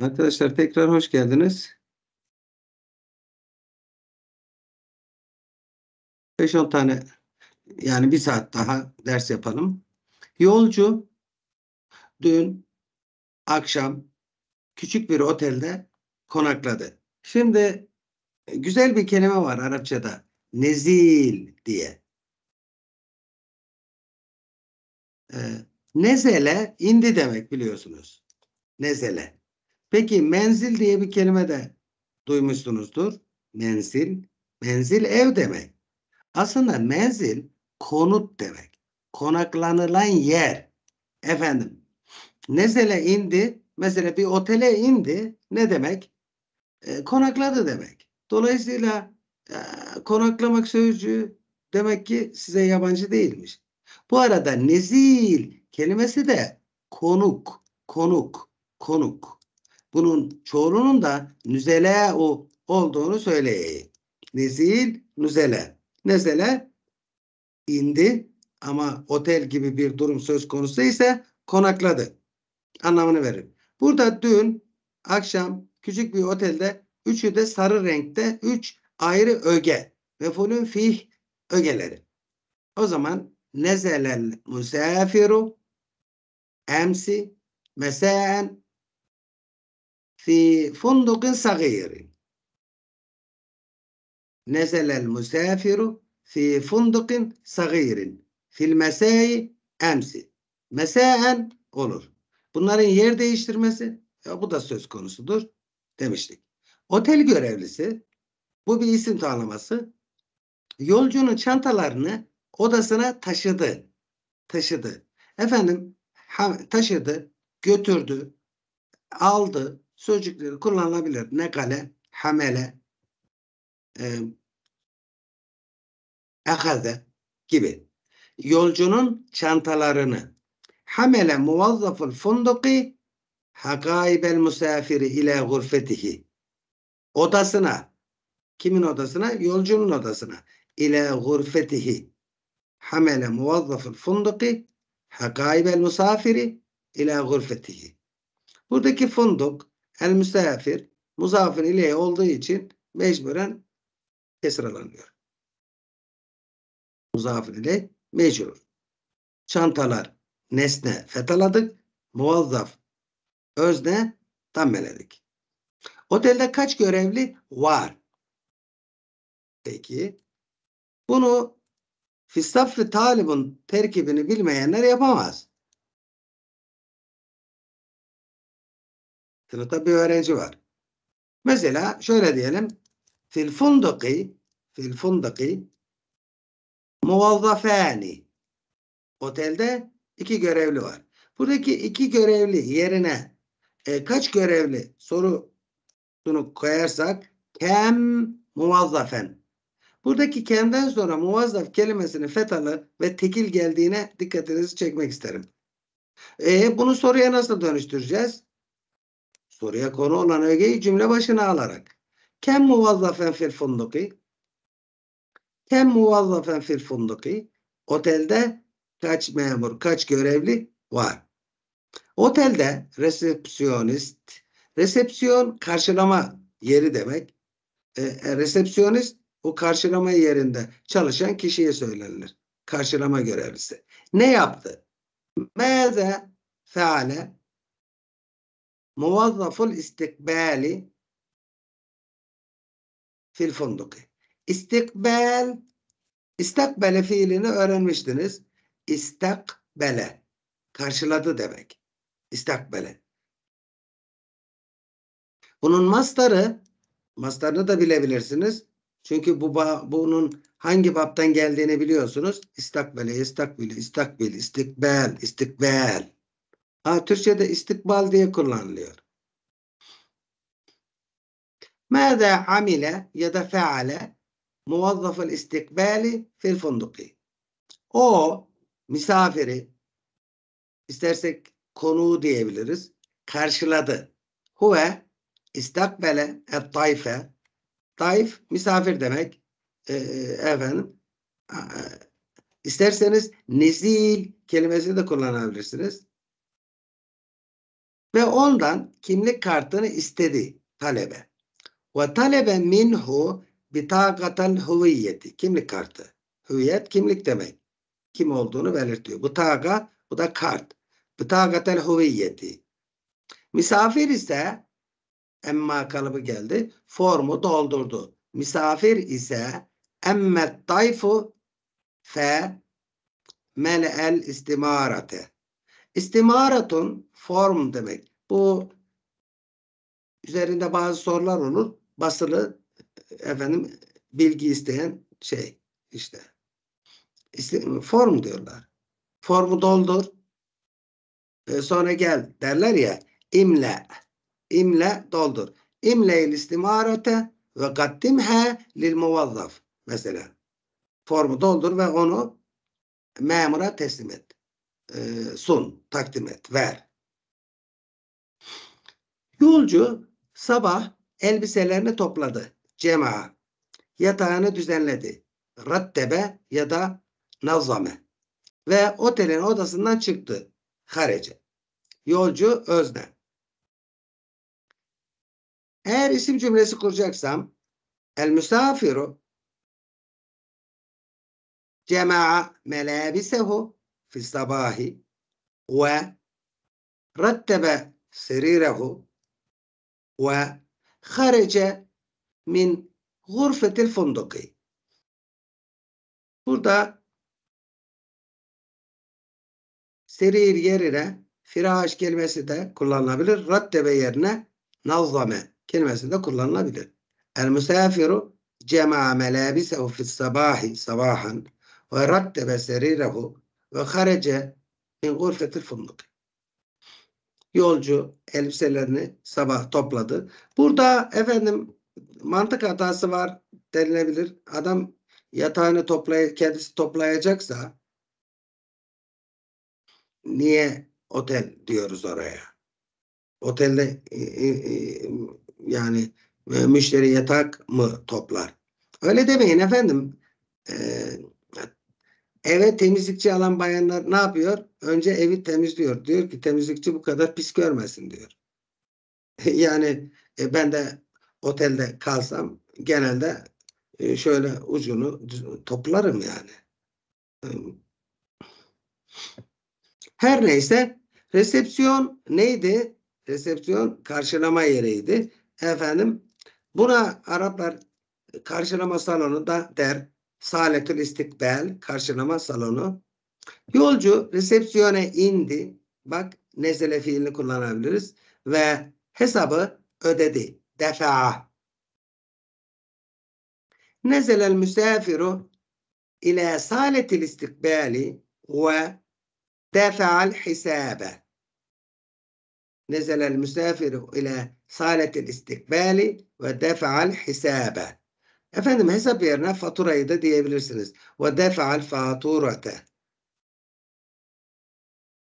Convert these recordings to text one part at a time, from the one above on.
Arkadaşlar tekrar hoş geldiniz. 5-10 tane yani bir saat daha ders yapalım. Yolcu dün akşam küçük bir otelde konakladı. Şimdi e, güzel bir kelime var Arapçada. Nezil diye. Ee, nezele indi demek biliyorsunuz. Nezele. Peki menzil diye bir kelime de duymuşsunuzdur. Menzil, menzil ev demek. Aslında menzil konut demek. Konaklanılan yer. Efendim, nezele indi, mesela bir otele indi ne demek? E, konakladı demek. Dolayısıyla e, konaklamak sözcüğü demek ki size yabancı değilmiş. Bu arada nezil kelimesi de konuk, konuk, konuk bunun çoğulunun da nüzele o olduğunu söyleyeyim. Nezil, nüzele. Nezele indi ama otel gibi bir durum söz konusu ise konakladı. Anlamını verir. Burada dün akşam küçük bir otelde üçü de sarı renkte üç ayrı öge ve fulün fih ögeleri. O zaman nezelel musafiru emsi meseen في فندق صغير نزل المسافر في فندق صغير في المساء أمس مساء olur. Bunların yer değiştirmesi ya bu da söz konusudur demiştik. Otel görevlisi bu bir isim tanımlaması. Yolcunun çantalarını odasına taşıdı. Taşıdı. Efendim taşıdı, götürdü, aldı, sözcükleri kullanılabilir. Nekale, hamele, e, akaze gibi. Yolcunun çantalarını. Hamele muvazzaful funduki hakaibel musafiri ile gurfetihi. Odasına. Kimin odasına? Yolcunun odasına. İle gurfetihi. Hamele muvazzaful funduki hakaibel musafiri ile gurfetihi. Buradaki funduk El hani müsafir muzafın ileye olduğu için mecburen kesralanıyor. Muzafın ile mecbur. Çantalar nesne fetaladık. Muvazzaf özne tammeledik. Otelde kaç görevli var? Peki. Bunu Fistaffı talibun terkibini bilmeyenler yapamaz. Sınıfta bir öğrenci var. Mesela şöyle diyelim. Fil funduki fil funduki muvazzafani otelde iki görevli var. Buradaki iki görevli yerine e, kaç görevli sorusunu koyarsak kem muvazzafen. Buradaki kemden sonra muvazzaf kelimesini fetalı ve tekil geldiğine dikkatinizi çekmek isterim. E, bunu soruya nasıl dönüştüreceğiz? Suriye olan ögeyi cümle başına alarak. Kem muvazzafen fil funduki? Kem muvazzafen fil funduki? Otelde kaç memur, kaç görevli var? Otelde resepsiyonist, resepsiyon karşılama yeri demek. E, e resepsiyonist o karşılama yerinde çalışan kişiye söylenir, Karşılama görevlisi. Ne yaptı? Meze feale muvazzaful istikbali fil funduki. İstikbal istakbele fiilini öğrenmiştiniz. İstakbele karşıladı demek. İstakbele. Bunun mastarı mastarını da bilebilirsiniz. Çünkü bu bunun hangi baptan geldiğini biliyorsunuz. İstakbele, istakbili, istakbil, istikbal, istikbal. Ha, Türkçe'de istikbal diye kullanılıyor. Mâzâ amile ya da feale muvazzafel istikbali fil funduki. O misafiri istersek konuğu diyebiliriz. Karşıladı. Huve istakbele et tayfe. Taif misafir demek. E, e efendim. E, isterseniz nezil kelimesini de kullanabilirsiniz ve ondan kimlik kartını istedi talebe. Ve talebe minhu bitagatal huviyeti. Kimlik kartı. Hüviyet kimlik demek. Kim olduğunu belirtiyor. Bu taga bu da kart. Bitagatal huviyeti. Misafir ise emma kalıbı geldi. Formu doldurdu. Misafir ise emmet tayfu fe mel'el istimarate. İstimaratun form demek. Bu üzerinde bazı sorular olur. Basılı efendim bilgi isteyen şey işte. form diyorlar. Formu doldur. Ee, sonra gel derler ya imle. İmle doldur. İmle il istimarete ve gaddimhe lil muvazzaf. Mesela. Formu doldur ve onu memura teslim et e, sun, takdim et, ver. Yolcu sabah elbiselerini topladı. Cema. Yatağını düzenledi. Rattebe ya da nazame. Ve otelin odasından çıktı. Harece. Yolcu özne. Eğer isim cümlesi kuracaksam el müsafiru cema'a melabisehu fi sabahi في الصباح ورتب ve وخرج min gurfetil funduki. Burada serir yerine firaş kelimesi de kullanılabilir. Raddebe yerine nazzame kelimesi de kullanılabilir. El müsafiru cema'a melabisehu fi sabahi sabahan ve raddebe serirehu ve harece min gurfetil fındık. Yolcu elbiselerini sabah topladı. Burada efendim mantık hatası var denilebilir. Adam yatağını toplay kendisi toplayacaksa niye otel diyoruz oraya? Otelde yani e, müşteri yatak mı toplar? Öyle demeyin efendim. Eee Eve temizlikçi alan bayanlar ne yapıyor? Önce evi temizliyor. Diyor ki temizlikçi bu kadar pis görmesin diyor. yani e, ben de otelde kalsam genelde e, şöyle ucunu toplarım yani. Her neyse resepsiyon neydi? Resepsiyon karşılama yeriydi. Efendim buna Araplar karşılama salonu da der. Saletül istikbel karşılama salonu. Yolcu resepsiyona indi. Bak nezele fiilini kullanabiliriz. Ve hesabı ödedi. Defa. Nezelel müsafiru ile saletil istikbali ve defa'al hisabe. Nezelel müsafiru ile saletil istikbali ve defa'al hisabe. Efendim hesap yerine faturayı da diyebilirsiniz. Ve defa'al faturate.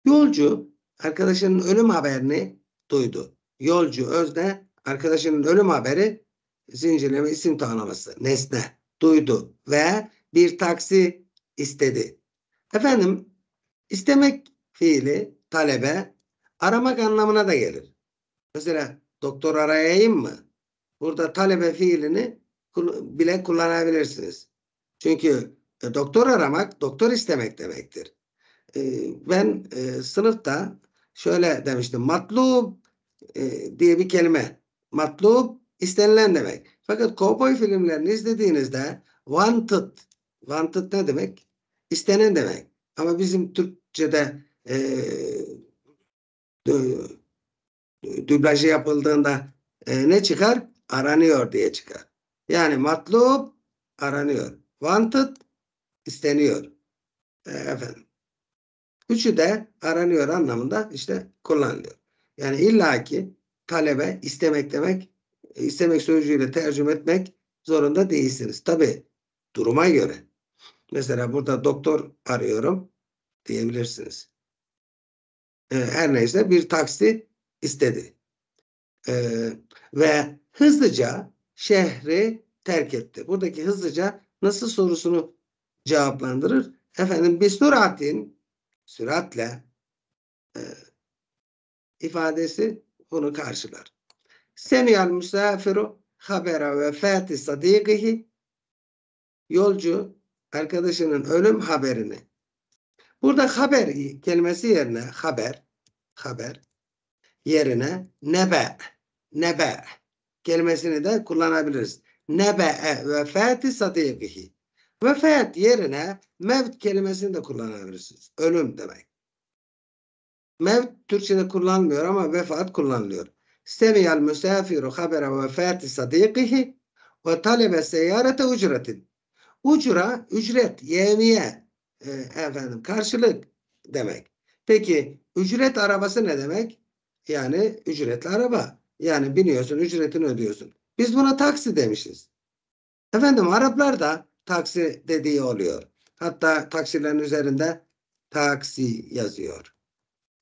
Yolcu arkadaşının ölüm haberini duydu. Yolcu özne arkadaşının ölüm haberi zincirleme isim tanıması nesne duydu ve bir taksi istedi. Efendim istemek fiili talebe aramak anlamına da gelir. Mesela doktor arayayım mı? Burada talebe fiilini bile kullanabilirsiniz. Çünkü e, doktor aramak doktor istemek demektir. E, ben e, sınıfta şöyle demiştim. Matlub diye bir kelime. Matlub istenilen demek. Fakat kovboy filmlerini izlediğinizde wanted wanted ne demek? İstenen demek. Ama bizim Türkçe'de e, dublajı yapıldığında e, ne çıkar? Aranıyor diye çıkar. Yani matlub aranıyor. Wanted isteniyor. E, efendim. Üçü de aranıyor anlamında işte kullanılıyor. Yani illaki talebe istemek demek e, istemek sözcüğüyle tercüme etmek zorunda değilsiniz. Tabi duruma göre. Mesela burada doktor arıyorum diyebilirsiniz. E, her neyse bir taksi istedi. E, ve hızlıca şehri terk etti. Buradaki hızlıca nasıl sorusunu cevaplandırır? Efendim bir süratin süratle e, ifadesi bunu karşılar. Semiyal müsafiru habera ve fati sadikihi yolcu arkadaşının ölüm haberini. Burada haber kelimesi yerine haber haber yerine nebe nebe kelimesini de kullanabiliriz. Nebe'e vefati sadikihi. Vefat yerine mevt kelimesini de kullanabilirsiniz. Ölüm demek. Mevt Türkçe'de kullanılmıyor ama vefat kullanılıyor. Semiyal müsafiru habere vefati sadikihi ve talebe seyyarete ücretin. Ucura, ücret, yevmiye e, efendim, karşılık demek. Peki, ücret arabası ne demek? Yani ücretli araba. Yani biniyorsun, ücretini ödüyorsun. Biz buna taksi demişiz. Efendim Araplar da taksi dediği oluyor. Hatta taksilerin üzerinde taksi yazıyor.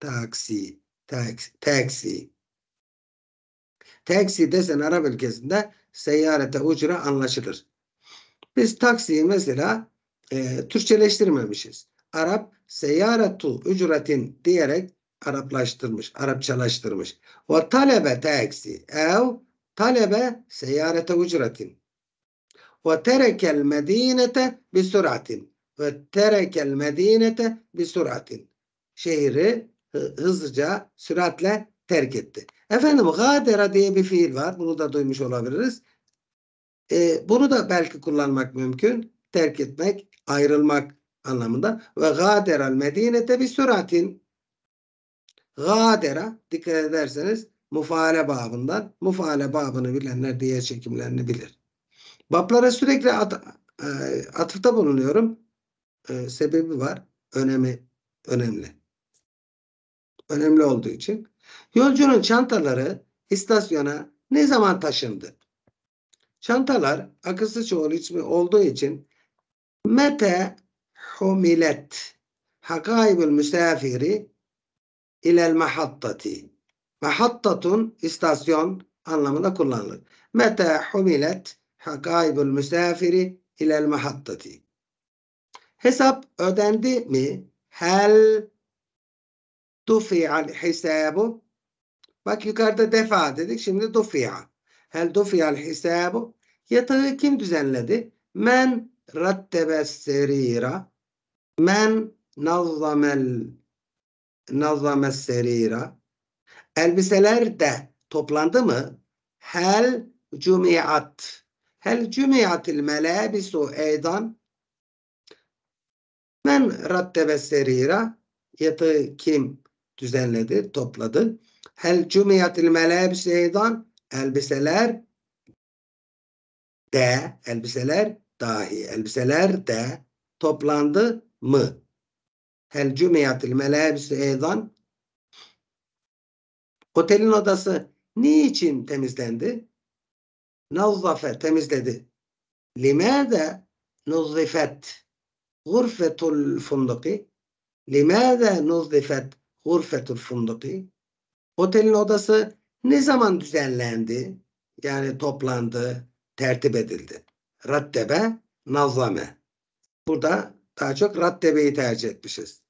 Taksi, taksi, taksi. Taksi desen Arap ülkesinde seyyarete ucra anlaşılır. Biz taksiyi mesela e, Türkçeleştirmemişiz. Arap seyyaretu ücretin diyerek Araplaştırmış, Arapçalaştırmış. Ve talebe teksi, ev talebe seyarete ücretin. Ve terekel medinete bi suratin. Ve terekel medinete bi suratin. Şehri hızlıca, süratle terk etti. Efendim gadera diye bir fiil var. Bunu da duymuş olabiliriz. E, bunu da belki kullanmak mümkün. Terk etmek, ayrılmak anlamında. Ve Gadera medinete bir süratin. Gadera dikkat ederseniz mufale babından mufale babını bilenler diğer çekimlerini bilir. Bablara sürekli at, e, atıfta bulunuyorum. E, sebebi var. Önemi önemli. Önemli olduğu için. Yolcunun çantaları istasyona ne zaman taşındı? Çantalar akılsız çoğul ismi olduğu için mete humilet hakaybül müsafiri ilel mahattati. Mahattatun istasyon anlamında kullanılır. Meta humilet hakaibul müsafiri ilel mahattati. Hesap ödendi mi? Hel dufi'al hesabu. Bak yukarıda defa dedik. Şimdi dufi'a. Hel dufi'al hesabu. Yatağı kim düzenledi? Men rattebe serira. Men nazzamel nazame serira. Elbiseler de toplandı mı? Hel cumiat. Hel cumiatil melabisu eydan. Men raddebe serira. Yatağı kim düzenledi, topladı? Hel cumiatil melabisu eydan. Elbiseler de, elbiseler dahi, elbiseler de toplandı mı? Hel cümiyatil melâbisü eydan Otelin odası niçin temizlendi? Nazzafe temizledi. Limâde nuzzifet gurfetul funduki Limâde nuzzifet gurfetul funduki Otelin odası ne zaman düzenlendi? Yani toplandı, tertip edildi. Raddebe, nazame. Burada daha çok raddebeyi tercih etmişiz.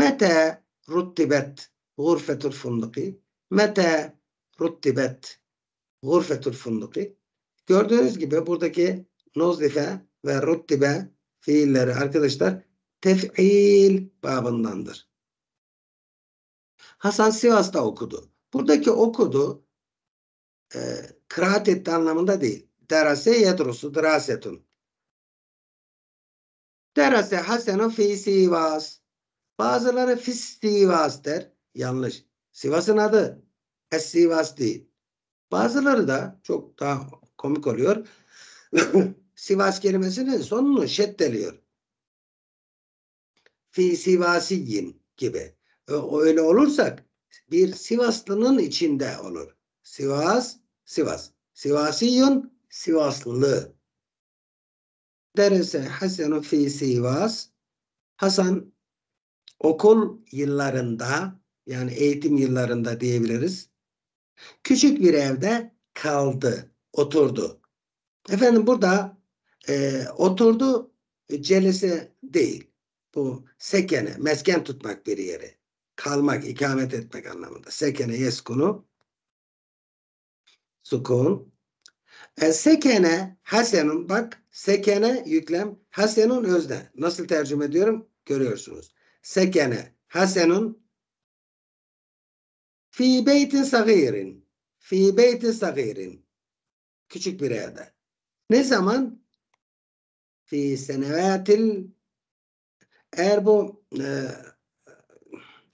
Mete رتبت غرفة الفندق Mete رتبت غرفة الفندق Gördüğünüz gibi buradaki nozife ve ruttibe fiilleri arkadaşlar tef'il babındandır. Hasan Sivas'ta okudu. Buradaki okudu e, kıraat etti anlamında değil. Derase yedrusu drasetun. Derase hasenun fi Sivas. Bazıları fis Sivas der. Yanlış. Sivas'ın adı Es Sivas değil. Bazıları da çok daha komik oluyor. Sivas kelimesinin sonunu şeddeliyor. Fi Sivasiyin gibi. E, öyle olursak bir Sivaslı'nın içinde olur. Sivas, Sivas. Sivasiyun, Sivaslı. Derese Hasan fi Sivas. Hasan okul yıllarında yani eğitim yıllarında diyebiliriz. Küçük bir evde kaldı, oturdu. Efendim burada e, oturdu celese değil. Bu sekene, mesken tutmak bir yeri. Kalmak, ikamet etmek anlamında. Sekene yeskunu sukun. E, sekene hasenun bak sekene yüklem hasenun özne. Nasıl tercüme ediyorum? Görüyorsunuz sekene Hasanun fi beytin sagirin fi beytin sagirin küçük bir evde. Ne zaman? Fi senevatil eğer bu e,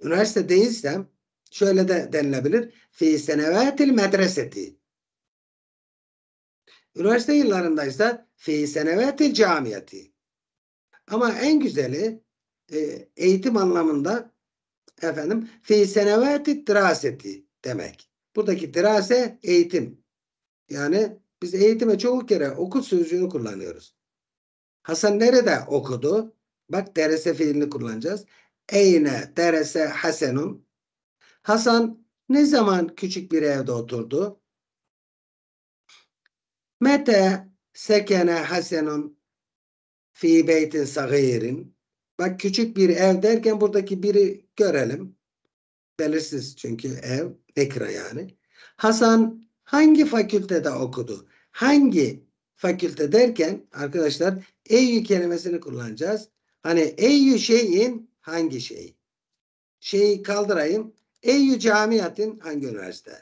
üniversite değilsem şöyle de denilebilir. Fi senevatil medreseti Üniversite yıllarındaysa fi senevatil camiyeti. Ama en güzeli e, eğitim anlamında efendim fi senevati diraseti demek. Buradaki dirase eğitim. Yani biz eğitime çoğu kere okul sözcüğünü kullanıyoruz. Hasan nerede okudu? Bak derese fiilini kullanacağız. Eyne derese Hasanun. Hasan ne zaman küçük bir evde oturdu? Mete sekene Hasanun fi beytin sagirin. Bak küçük bir ev derken buradaki biri görelim. Belirsiz çünkü ev ne kira yani. Hasan hangi fakültede okudu? Hangi fakülte derken arkadaşlar eyyü kelimesini kullanacağız. Hani eyyü şeyin hangi şey? Şeyi kaldırayım. Eyyü camiatin hangi üniversite?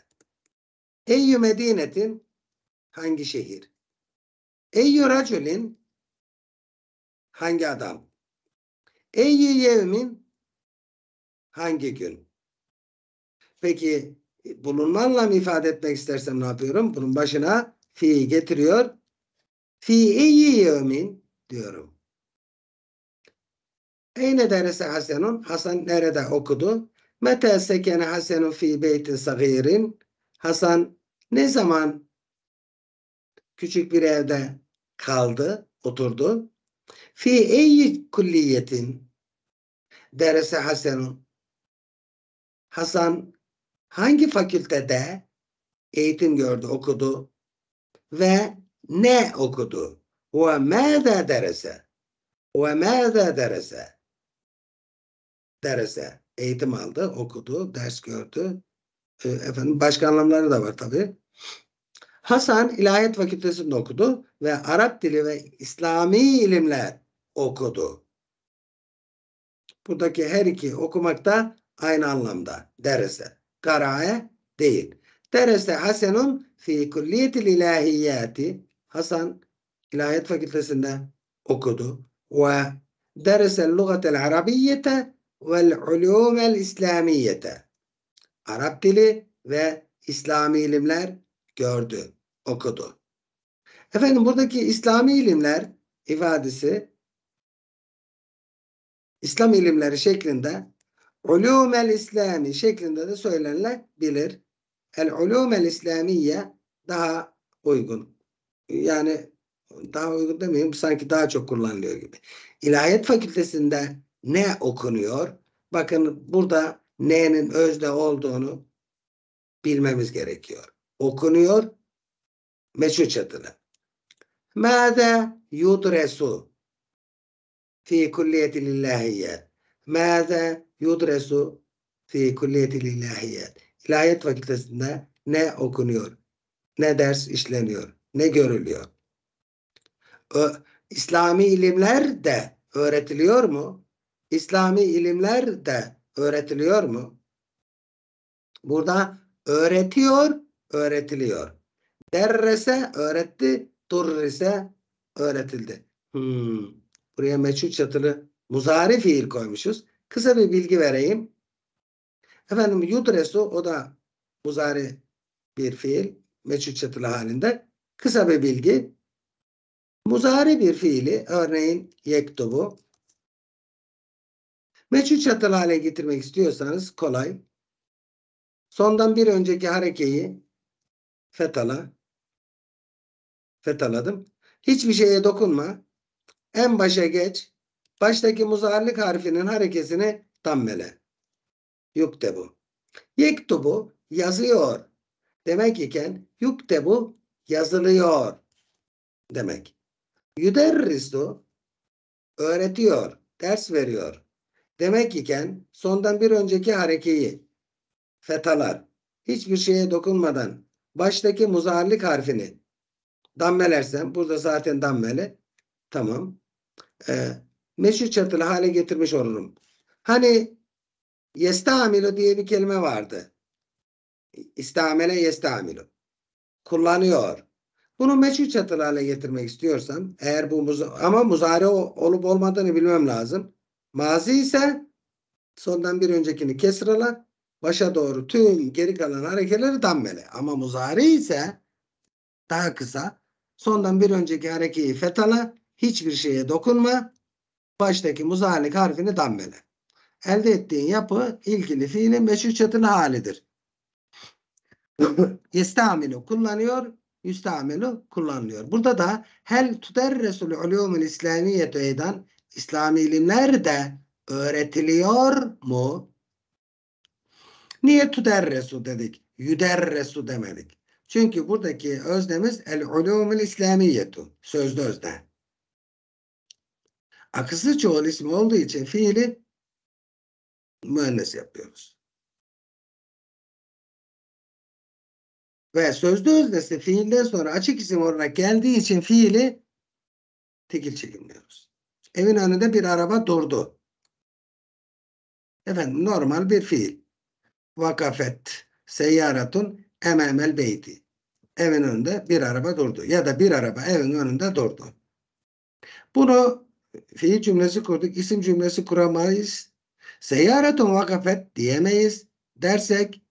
Eyyü medinetin hangi şehir? Eyyü racülin hangi adam? Eyyi yevmin hangi gün? Peki bulunmanla mı ifade etmek istersem ne yapıyorum? Bunun başına fi getiriyor. Fi Fi'yi yevmin diyorum. Eyne derse Hasan'ın Hasan nerede okudu? Mete sekene Hasan'ın fi beyti sagirin? Hasan ne zaman küçük bir evde kaldı, oturdu? في أي كلية درس حسن Hasan hangi fakültede eğitim gördü, okudu ve ne okudu? Ve mâzâ derese? Ve mâzâ derese? Derese. Eğitim aldı, okudu, ders gördü. Ee, efendim başka anlamları da var tabii. Hasan İlahiyat Fakültesi'nde okudu ve Arap dili ve İslami ilimler okudu. Buradaki her iki okumak da aynı anlamda. Derese. Karae değil. Derese Hasan'ın fi kulliyetil ilahiyati Hasan İlahiyat Fakültesi'nde okudu. Ve derese lügatel arabiyyete vel ulumel islamiyete Arap dili ve İslami ilimler gördü, okudu. Efendim buradaki İslami ilimler ifadesi İslam ilimleri şeklinde ulumel İslami şeklinde de söylenilebilir. El ulumel İslamiye daha uygun. Yani daha uygun demeyeyim sanki daha çok kullanılıyor gibi. İlahiyat fakültesinde ne okunuyor? Bakın burada ne'nin özde olduğunu bilmemiz gerekiyor okunuyor meşruç adına. Mâze yudresu fi kulliyeti lillahiyyat. Mâze yudresu fi kulliyeti lillahiyyat. İlahiyat fakültesinde ne okunuyor, ne ders işleniyor, ne görülüyor. Ö, İslami ilimler de öğretiliyor mu? İslami ilimler de öğretiliyor mu? Burada öğretiyor öğretiliyor. Derrese öğretti, turrise öğretildi. Hmm. Buraya meçhul çatılı muzari fiil koymuşuz. Kısa bir bilgi vereyim. Efendim yudresu o da muzari bir fiil. Meçhul çatılı halinde. Kısa bir bilgi. Muzari bir fiili örneğin yektubu meçhul çatılı hale getirmek istiyorsanız kolay. Sondan bir önceki harekeyi Fetala. Fetaladım. Hiçbir şeye dokunma. En başa geç. Baştaki muzarlık harfinin harekesini tammele. Yukte Yuktebu. Yektubu yazıyor. Demek iken yukte bu. yazılıyor. Demek. Yüderristu öğretiyor, ders veriyor. Demek iken sondan bir önceki harekeyi fetalar hiçbir şeye dokunmadan baştaki muzarlik harfini dammelersem burada zaten dammeli. Tamam. Ee, meşhur çatılı hale getirmiş olurum. Hani yestamilu diye bir kelime vardı. İstamele yestamilu. Kullanıyor. Bunu meşhur çatılı hale getirmek istiyorsam eğer bu muza ama muzari olup olmadığını bilmem lazım. Mazi ise sondan bir öncekini kesrala başa doğru tüm geri kalan harekeleri dammele. Ama muzari ise daha kısa. Sondan bir önceki harekeyi fetala, hiçbir şeye dokunma. Baştaki muzalik harfini dammele. Elde ettiğin yapı ilgili fiilin meşhur çatılı halidir. Yestamilu kullanıyor, yüstamilu kullanılıyor. Burada da hel Tuder Resulü ulumul İslamiyetü eydan İslami ilimler de öğretiliyor mu? Niye tüderresu dedik? Yüderresu demedik. Çünkü buradaki öznemiz el ulumul İslamiyetu. Sözlü özne. Akıslı çoğul ismi olduğu için fiili müennes yapıyoruz. Ve sözlü öznesi fiilden sonra açık isim olarak geldiği için fiili tekil çekimliyoruz. Evin önünde bir araba durdu. Efendim normal bir fiil vakafet seyyaratun ememel beyti. Evin önünde bir araba durdu. Ya da bir araba evin önünde durdu. Bunu fiil cümlesi kurduk. isim cümlesi kuramayız. Seyyaratun vakafet diyemeyiz. Dersek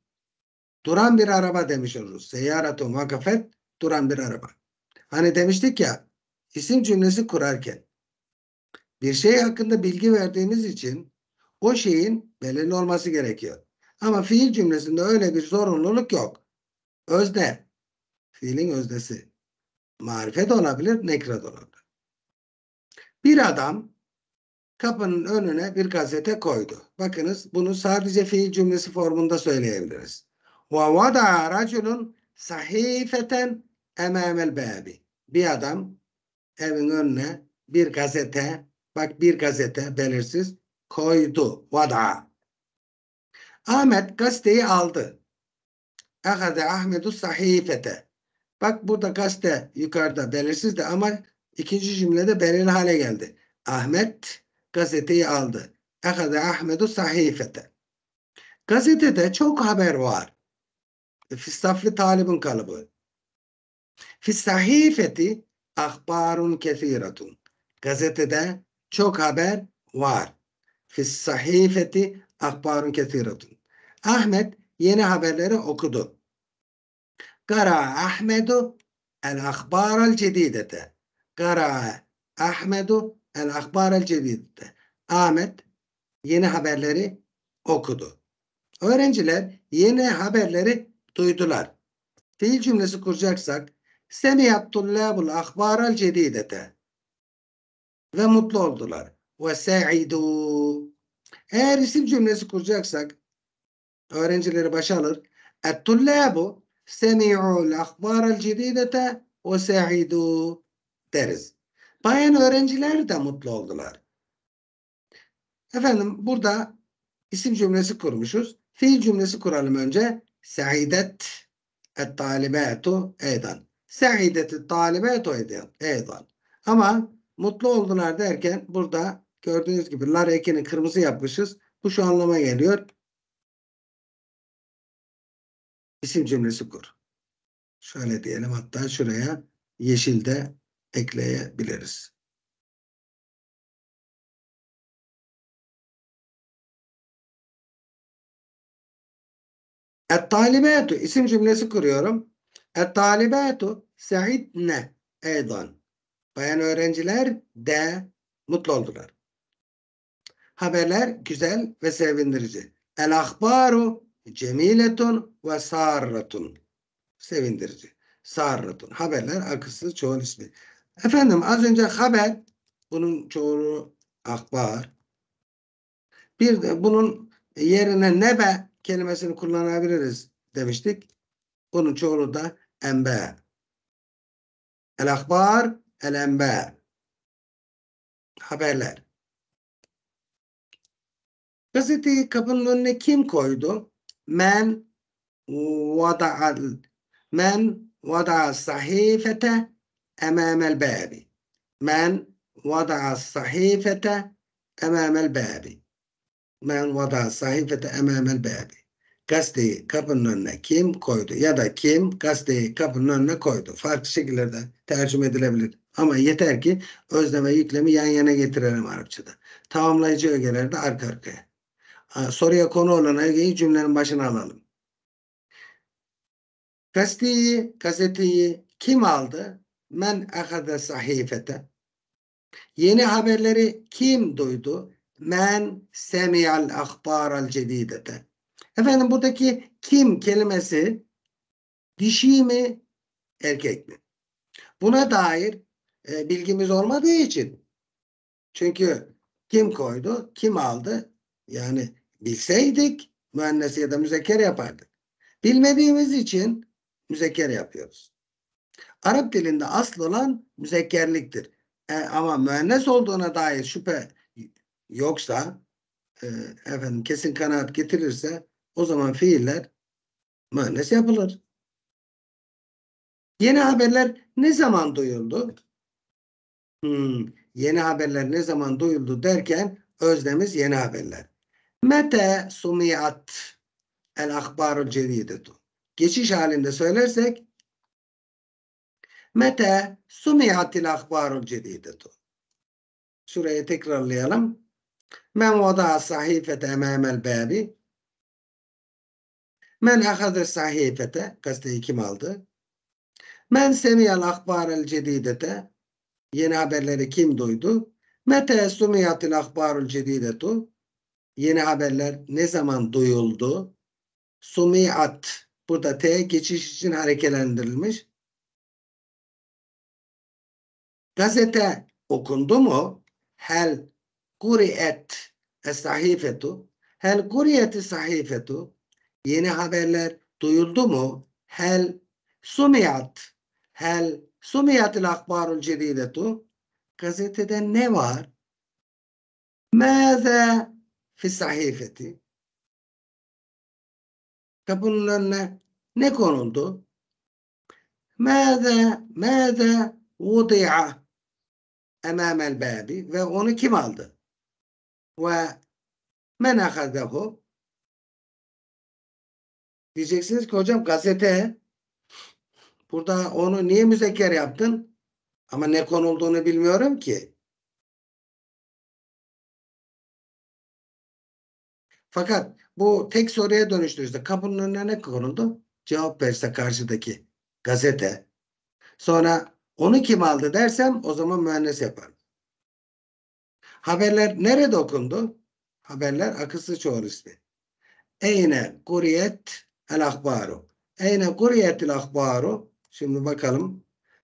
duran bir araba demiş oluruz. Seyyaratun vakafet duran bir araba. Hani demiştik ya isim cümlesi kurarken bir şey hakkında bilgi verdiğimiz için o şeyin belirli olması gerekiyor. Ama fiil cümlesinde öyle bir zorunluluk yok. Özne. Fiilin öznesi. Marife de olabilir, nekra olabilir. Bir adam kapının önüne bir gazete koydu. Bakınız bunu sadece fiil cümlesi formunda söyleyebiliriz. Ve vada raculun sahifeten emamel babi. Bir adam evin önüne bir gazete, bak bir gazete belirsiz koydu. Vada. Ahmet gazeteyi aldı. Ahade Ahmedu sahifete. Bak burada gazete yukarıda belirsiz de ama ikinci cümlede belir hale geldi. Ahmet gazeteyi aldı. Ahade Ahmedu sahifete. Gazetede çok haber var. Fistaflı Talib'in kalıbı. Fistahifeti ahbarun kesiratun. Gazetede çok haber var. Fissahifeti ahbarun kesiratun. Ahmet yeni haberleri okudu. Kara Ahmedu el akbar el cedidete. Kara Ahmedu el akbar el cedidete. Ahmet yeni haberleri okudu. Öğrenciler yeni haberleri duydular. Fiil cümlesi kuracaksak semi tullabul akbar el cedidete. Ve mutlu oldular. Ve se'idu. Eğer isim cümlesi kuracaksak öğrencileri başarılır. Et-tullabu semi'ul cedidete ve se'idu deriz. Bayan öğrenciler de mutlu oldular. Efendim burada isim cümlesi kurmuşuz. Fiil cümlesi kuralım önce. Saidet et talibetu eydan. Saideti talibetu eydan. Ama mutlu oldular derken burada gördüğünüz gibi lar ekini kırmızı yapmışız. Bu şu anlama geliyor isim cümlesi kur. Şöyle diyelim hatta şuraya yeşil de ekleyebiliriz. Et-talibetu isim cümlesi kuruyorum. Et-talibetu se'idne eydan. Bayan öğrenciler de mutlu oldular. Haberler güzel ve sevindirici. El-ahbaru cemiletun ve sarratun. Sevindirici. Sarratun. Haberler akısı çoğun ismi. Efendim az önce haber bunun çoğulu akbar. Bir de bunun yerine nebe kelimesini kullanabiliriz demiştik. Bunun çoğu da embe. El akbar el embe. Haberler. Gazeteyi kapının önüne kim koydu? men vada'al men vada'a sahifete emamel babi men vada'a sahifete emamel babi men vada'a sahifete emamel babi gazeteyi kapının önüne kim koydu ya da kim gazeteyi kapının önüne koydu. Farklı şekillerde tercüme edilebilir. Ama yeter ki özne ve yüklemi yan yana getirelim Arapçada. Tamamlayıcı ögelerde arka arkaya soruya konu olan ögeyi cümlenin başına alalım. Gazeteyi, gazeteyi kim aldı? Men akada sahifete. Yeni haberleri kim duydu? Men semiyal akbaral cedidete. Efendim buradaki kim kelimesi dişi mi erkek mi? Buna dair e, bilgimiz olmadığı için. Çünkü kim koydu, kim aldı? Yani Bilseydik müennesi ya da müzekker yapardık. Bilmediğimiz için müzekker yapıyoruz. Arap dilinde asıl olan müzekkerliktir. E, ama müennes olduğuna dair şüphe yoksa e, efendim kesin kanaat getirirse o zaman fiiller müennes yapılır. Yeni haberler ne zaman duyuldu? Hmm, yeni haberler ne zaman duyuldu derken özlemiz yeni haberler. Mete sumiat el akbarul cedidetu. Geçiş halinde söylersek Mete sumiatil akbarul cedidetu. Şurayı tekrarlayalım. Men vada sahifete emamel babi. Men ahadır sahifete. Gazeteyi kim aldı? Men semiyel akbarel cedidete. Yeni haberleri kim duydu? Mete sumiyatil akbarul cedidetu yeni haberler ne zaman duyuldu? Sumiat burada T geçiş için hareketlendirilmiş. Gazete okundu mu? Hel kuriet sahifetu Hel kuriyeti sahifetu yeni haberler duyuldu mu? Hel sumiyat Hel sumiyat sumiyatil akbarul cedidetu gazetede ne var? Mâze fi sahifeti kapının önüne ne konuldu? Mâze mâze vudi'a emâmel bâbi ve onu kim aldı? Ve men ahazahu diyeceksiniz ki hocam gazete burada onu niye müzekker yaptın? Ama ne konulduğunu bilmiyorum ki. Fakat bu tek soruya dönüştürürse kapının önüne ne konuldu? Cevap verse karşıdaki gazete. Sonra onu kim aldı dersem o zaman mühendis yaparım. Haberler nerede okundu? Haberler akılsız çoğul ismi. Eyne kuriyet el ahbaru. Eyne kuriyetil ahbaru. Şimdi bakalım.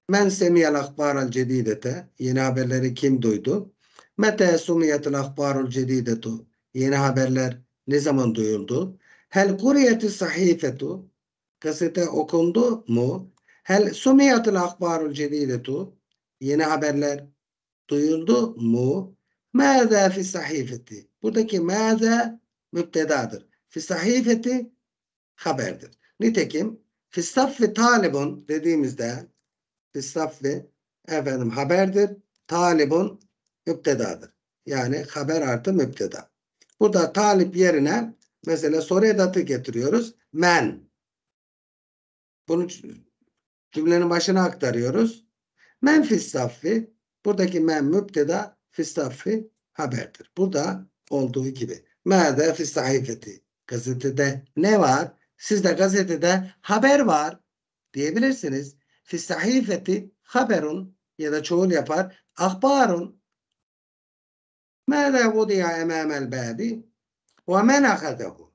Men semiyel ahbarel cedidete. Yeni haberleri kim duydu? Mete sumiyetil ahbarul cedidetu. Yeni haberler ne zaman duyuldu? Hel kuriyeti sahifetu gazete okundu mu? Hel sumiyatil akbarul cedidetu yeni haberler duyuldu mu? Mâzâ fi sahifeti buradaki mâzâ müptedadır. Fi sahifeti haberdir. Nitekim fi saffi talibun dediğimizde fi saffi efendim haberdir. Talibun müptedadır. Yani haber artı müpteda. Burada talip yerine mesela soru edatı getiriyoruz. Men. Bunu cümlenin başına aktarıyoruz. Men fissaffi. Buradaki men müpteda fissaffi haberdir. Burada olduğu gibi. Mâde fissahifeti. Gazetede ne var? Sizde gazetede haber var diyebilirsiniz. Fissahifeti haberun ya da çoğul yapar. Ahbarun ماذا وضع أمام الباب ومن أخذه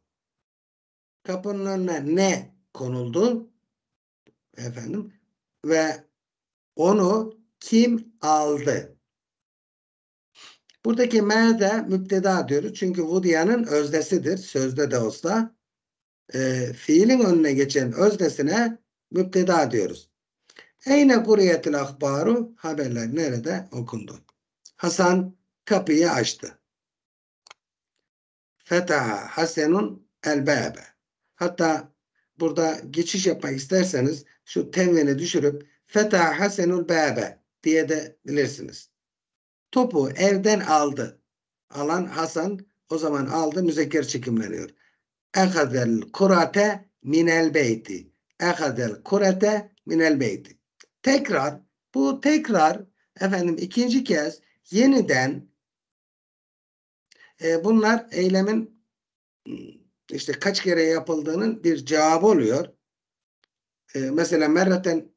kapının önüne ne konuldu efendim ve onu kim aldı buradaki merde müpteda diyoruz çünkü vudiyanın özdesidir sözde de olsa e, fiilin önüne geçen öznesine müpteda diyoruz eyne kuriyetil akbaru haberler nerede okundu Hasan kapıyı açtı. Fetaha Hasenun Elbebe. Hatta burada geçiş yapmak isterseniz şu tenvini düşürüp Fetaha Hasenul bebe diye de bilirsiniz. Topu evden aldı. Alan Hasan o zaman aldı müzekker çekimleniyor. Ekadel kurate minel beyti. Ekadel kurate minel beyti. Tekrar bu tekrar efendim ikinci kez yeniden e, bunlar eylemin işte kaç kere yapıldığının bir cevabı oluyor. E, mesela merraten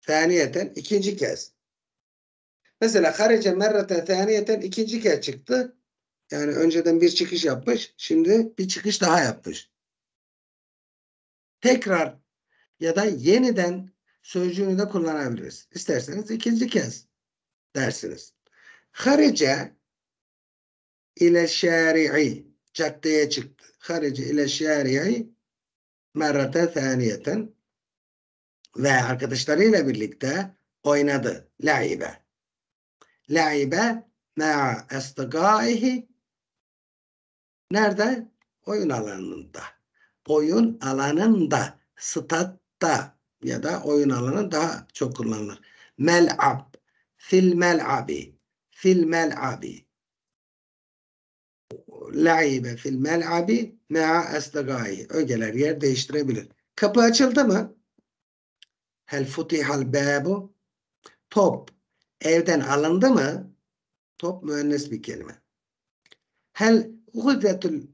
taniyeten ikinci kez. Mesela harece merraten taniyeten ikinci kez çıktı. Yani önceden bir çıkış yapmış. Şimdi bir çıkış daha yapmış. Tekrar ya da yeniden sözcüğünü de kullanabiliriz. İsterseniz ikinci kez dersiniz. Harice ile şari'i caddeye çıktı. Harici ile şari'i merrate saniyeten ve arkadaşlarıyla birlikte oynadı. Laibe. Laibe ma'a estigaihi nerede? Oyun alanında. Oyun alanında, statta ya da oyun alanı daha çok kullanılır. Mel'ab. Fil mel'abi. Fil mel'abi laibe fil mel'abi mea esdagai. Ögeler yer değiştirebilir. Kapı açıldı mı? Hel futihal bebu. Top evden alındı mı? Top müennes bir kelime. Hel uhidetül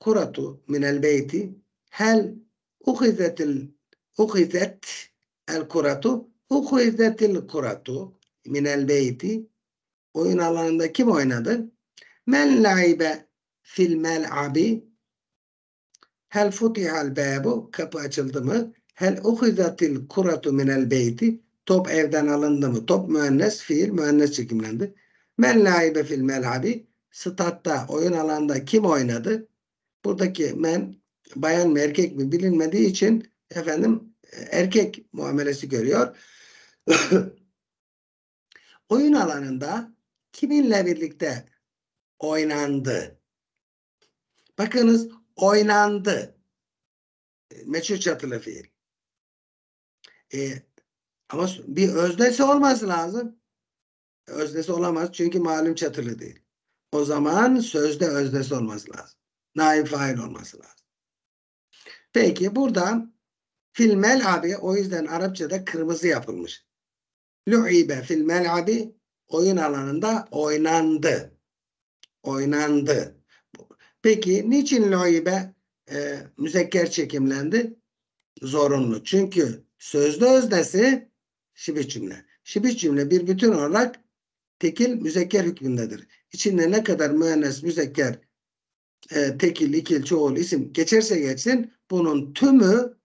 kuratu minel beyti. Hel uhidetül uhizet el kuratu. Uhizetil kuratu minel beyti. Oyun alanında kim oynadı? Men laibe fil mel'abi hel futihal bâbu kapı açıldı mı? Hel uhizatil kuratu minel beyti top evden alındı mı? Top müennes fiil müennes çekimlendi. Men laibe fil mel'abi statta oyun alanda kim oynadı? Buradaki men bayan mı erkek mi bilinmediği için efendim erkek muamelesi görüyor. oyun alanında kiminle birlikte oynandı? Bakınız oynandı. Meçhul çatılı fiil. E, ama bir öznesi olması lazım. Öznesi olamaz çünkü malum çatılı değil. O zaman sözde öznesi olması lazım. Naib fail olması lazım. Peki burada filmel abi, o yüzden Arapçada kırmızı yapılmış. Lu'ibe filmel abi oyun alanında oynandı. Oynandı. Peki niçin loibe e, müzekker çekimlendi? Zorunlu. Çünkü sözlü öznesi şibih cümle. Şibih cümle bir bütün olarak tekil müzekker hükmündedir. İçinde ne kadar müennes, müzekker, e, tekil, ikil, çoğul, isim geçerse geçsin bunun tümü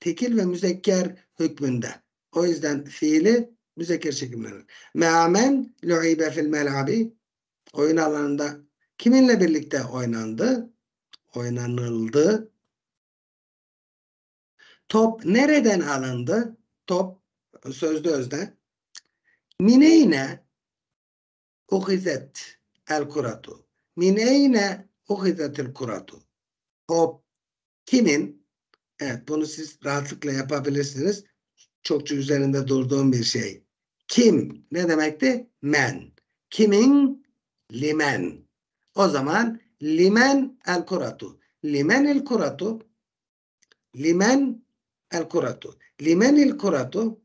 tekil ve müzekker hükmünde. O yüzden fiili müzekker çekimlenir. Meamen lu'ibe fil melabi oyun alanında kiminle birlikte oynandı? Oynanıldı. Top nereden alındı? Top sözlü özne. Mineyne uhizet el kuratu. Mineyne uhizetil kuratu. Top kimin? Evet bunu siz rahatlıkla yapabilirsiniz. Çokça üzerinde durduğum bir şey. Kim? Ne demekti? Men. Kimin? Limen. O zaman limen el kuratu. Limen el kuratu. Limen el kuratu. Limen el kuratu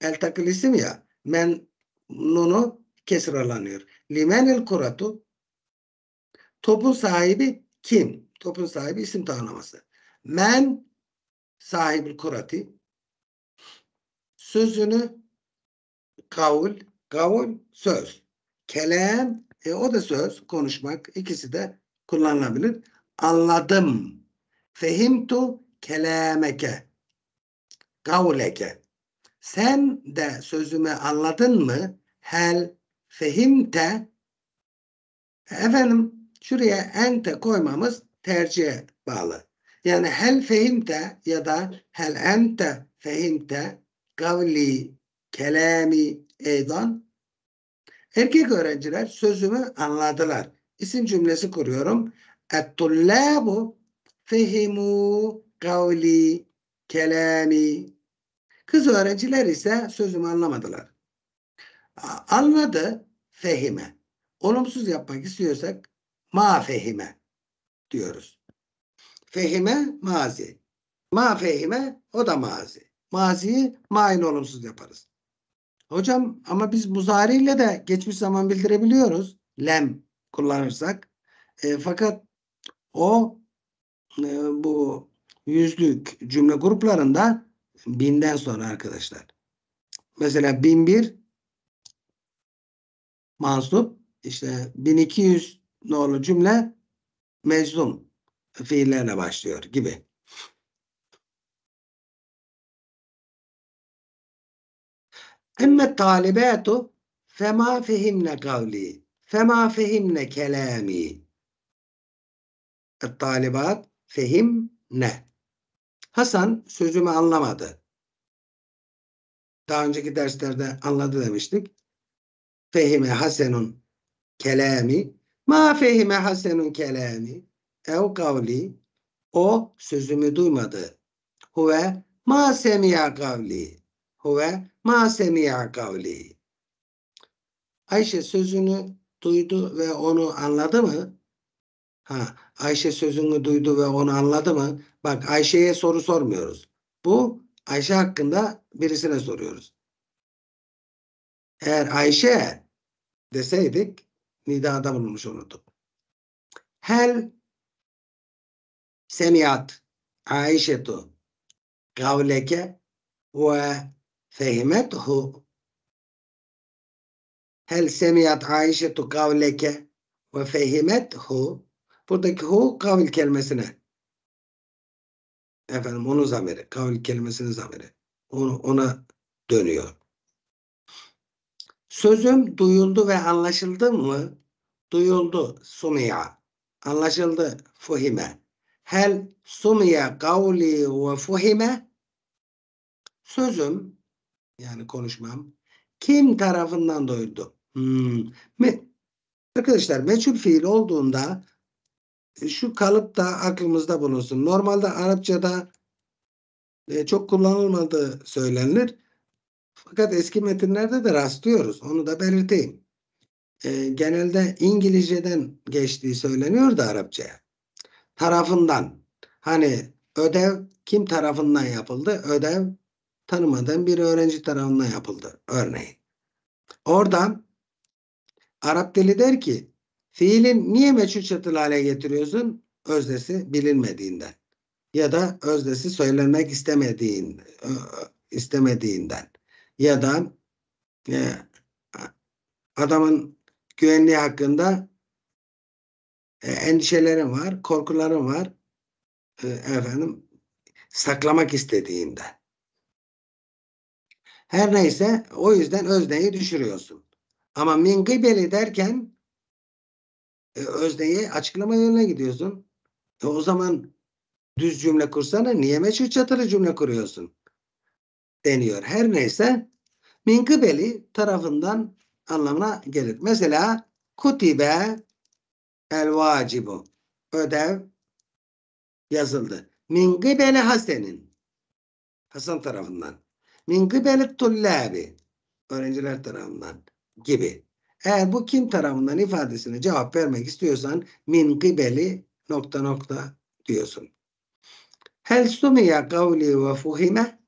el takıl isim ya. Men nunu kesralanıyor. Limen el kuratu topun sahibi kim? Topun sahibi isim tanımlaması. Men sahibi kurati sözünü kavul kavul söz. Kelem e, o da söz, konuşmak. ikisi de kullanılabilir. Anladım. Fehimtu kelameke. gavleke. Sen de sözümü anladın mı? Hel fehimte. Efendim şuraya ente koymamız tercihe bağlı. Yani hel fehimte ya da hel ente fehimte gavli kelami eydan Erkek öğrenciler sözümü anladılar. İsim cümlesi kuruyorum. Et-tullabu fehimu kavli kelami. Kız öğrenciler ise sözümü anlamadılar. Anladı fehime. Olumsuz yapmak istiyorsak ma fehime diyoruz. Fehime mazi. Ma fehime o da mazi. Maziyi main olumsuz yaparız. Hocam ama biz ile de geçmiş zaman bildirebiliyoruz. Lem kullanırsak. E, fakat o e, bu yüzlük cümle gruplarında binden sonra arkadaşlar. Mesela bin bir mansup işte 1200 nolu cümle meczum fiillerine başlıyor gibi. Emme talibatu fema fehimne kavli fema fehimne kelami talibat fehim ne Hasan sözümü anlamadı. Daha önceki derslerde anladı demiştik. Fehime Hasanun kelami ma fehime Hasanun kelami ev kavli o sözümü duymadı. Huve ma semiya kavli huve ma semi'a kavli. Ayşe sözünü duydu ve onu anladı mı? Ha, Ayşe sözünü duydu ve onu anladı mı? Bak Ayşe'ye soru sormuyoruz. Bu Ayşe hakkında birisine soruyoruz. Eğer Ayşe deseydik nidada bulunmuş olurduk. Hel semiyat Ayşetu kavleke ve فهمته Hel semiyat Ayşetu kavleke ve fehimethu buradaki hu kavil kelimesine efendim onun zamiri kavil kelimesinin zamiri onu, ona dönüyor. Sözüm duyuldu ve anlaşıldı mı? Duyuldu. Sumiya. Anlaşıldı. Fuhime. Hel sumiya kavli ve fuhime. Sözüm yani konuşmam. Kim tarafından doyurdu? Hmm. Arkadaşlar meçhul fiil olduğunda e, şu kalıp da aklımızda bulunsun. Normalde Arapçada e, çok kullanılmadığı söylenir. Fakat eski metinlerde de rastlıyoruz. Onu da belirteyim. E, genelde İngilizceden geçtiği söyleniyor da Arapçaya. Tarafından. Hani ödev kim tarafından yapıldı? Ödev tanımadığım bir öğrenci tarafından yapıldı örneğin. Oradan Arap dili der ki fiilin niye meçhul çatılı hale getiriyorsun? Öznesi bilinmediğinden ya da öznesi söylenmek istemediğin e, istemediğinden ya da e, adamın güvenliği hakkında e, endişelerim var, korkularım var. E, efendim saklamak istediğinden. Her neyse o yüzden özneyi düşürüyorsun. Ama min gıbeli derken e, özneyi açıklama yönüne gidiyorsun. E, o zaman düz cümle kursana niye meçhul çatırı cümle kuruyorsun? Deniyor. Her neyse min gıbeli tarafından anlamına gelir. Mesela kutibe el vacibu ödev yazıldı. Min gıbeli hasenin Hasan tarafından min gıbeli tullabi öğrenciler tarafından gibi. Eğer bu kim tarafından ifadesine cevap vermek istiyorsan min gıbeli nokta nokta diyorsun. Hel sumiya kavli ve fuhime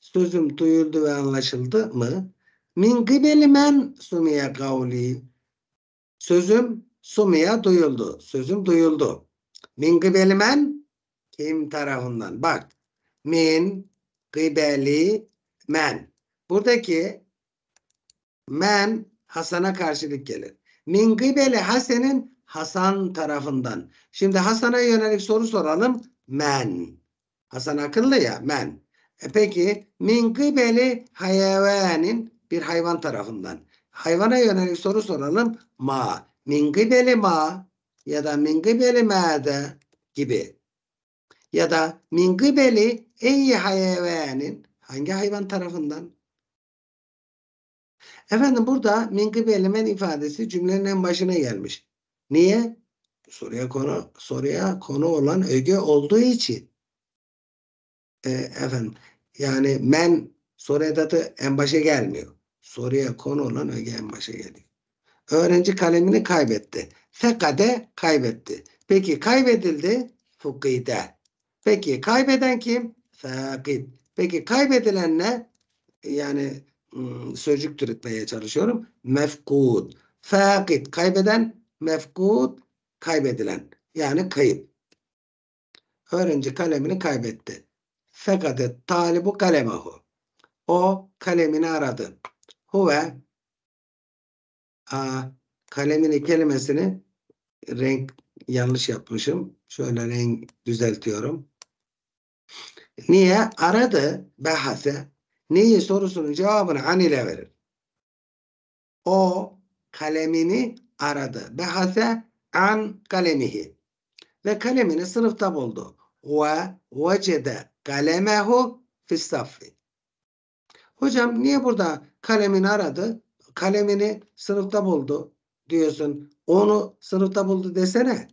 sözüm duyuldu ve anlaşıldı mı? Min gıbeli men sumiya kavli sözüm sumiya duyuldu. Sözüm duyuldu. Min gıbeli men kim tarafından? Bak min gıbeli men. Buradaki men Hasan'a karşılık gelir. Min gıbeli Hasen'in Hasan tarafından. Şimdi Hasan'a yönelik soru soralım. Men. Hasan akıllı ya men. E peki min gıbeli hayvanin bir hayvan tarafından. Hayvana yönelik soru soralım. Ma. Min gıbeli ma ya da min gıbeli ma'de gibi ya da min gıbeli eyyi hayvanin hangi hayvan tarafından? Efendim burada min gıbeli men ifadesi cümlenin en başına gelmiş. Niye? Soruya konu, soruya konu olan öge olduğu için. E, efendim yani men soru edatı en başa gelmiyor. Soruya konu olan öge en başa geliyor. Öğrenci kalemini kaybetti. Fekade kaybetti. Peki kaybedildi fukide. Peki kaybeden kim? Fakid. Peki kaybedilen ne? Yani hmm, sözcük türetmeye çalışıyorum. Mefkud. Fakid. Kaybeden, mefkud, kaybedilen. Yani kayıp. Öğrenci kalemini kaybetti. Fekadet talibu kalemahu. O kalemini aradı. Huve kalemini kelimesini renk yanlış yapmışım. Şöyle renk düzeltiyorum. Niye? Aradı, behase, neyi sorusunun cevabını an ile verir. O kalemini aradı. Behase an kalemihi. Ve kalemini sınıfta buldu. Ve vecede kalemehu fissaffi. Hocam niye burada kalemini aradı? Kalemini sınıfta buldu diyorsun. Onu sınıfta buldu desene.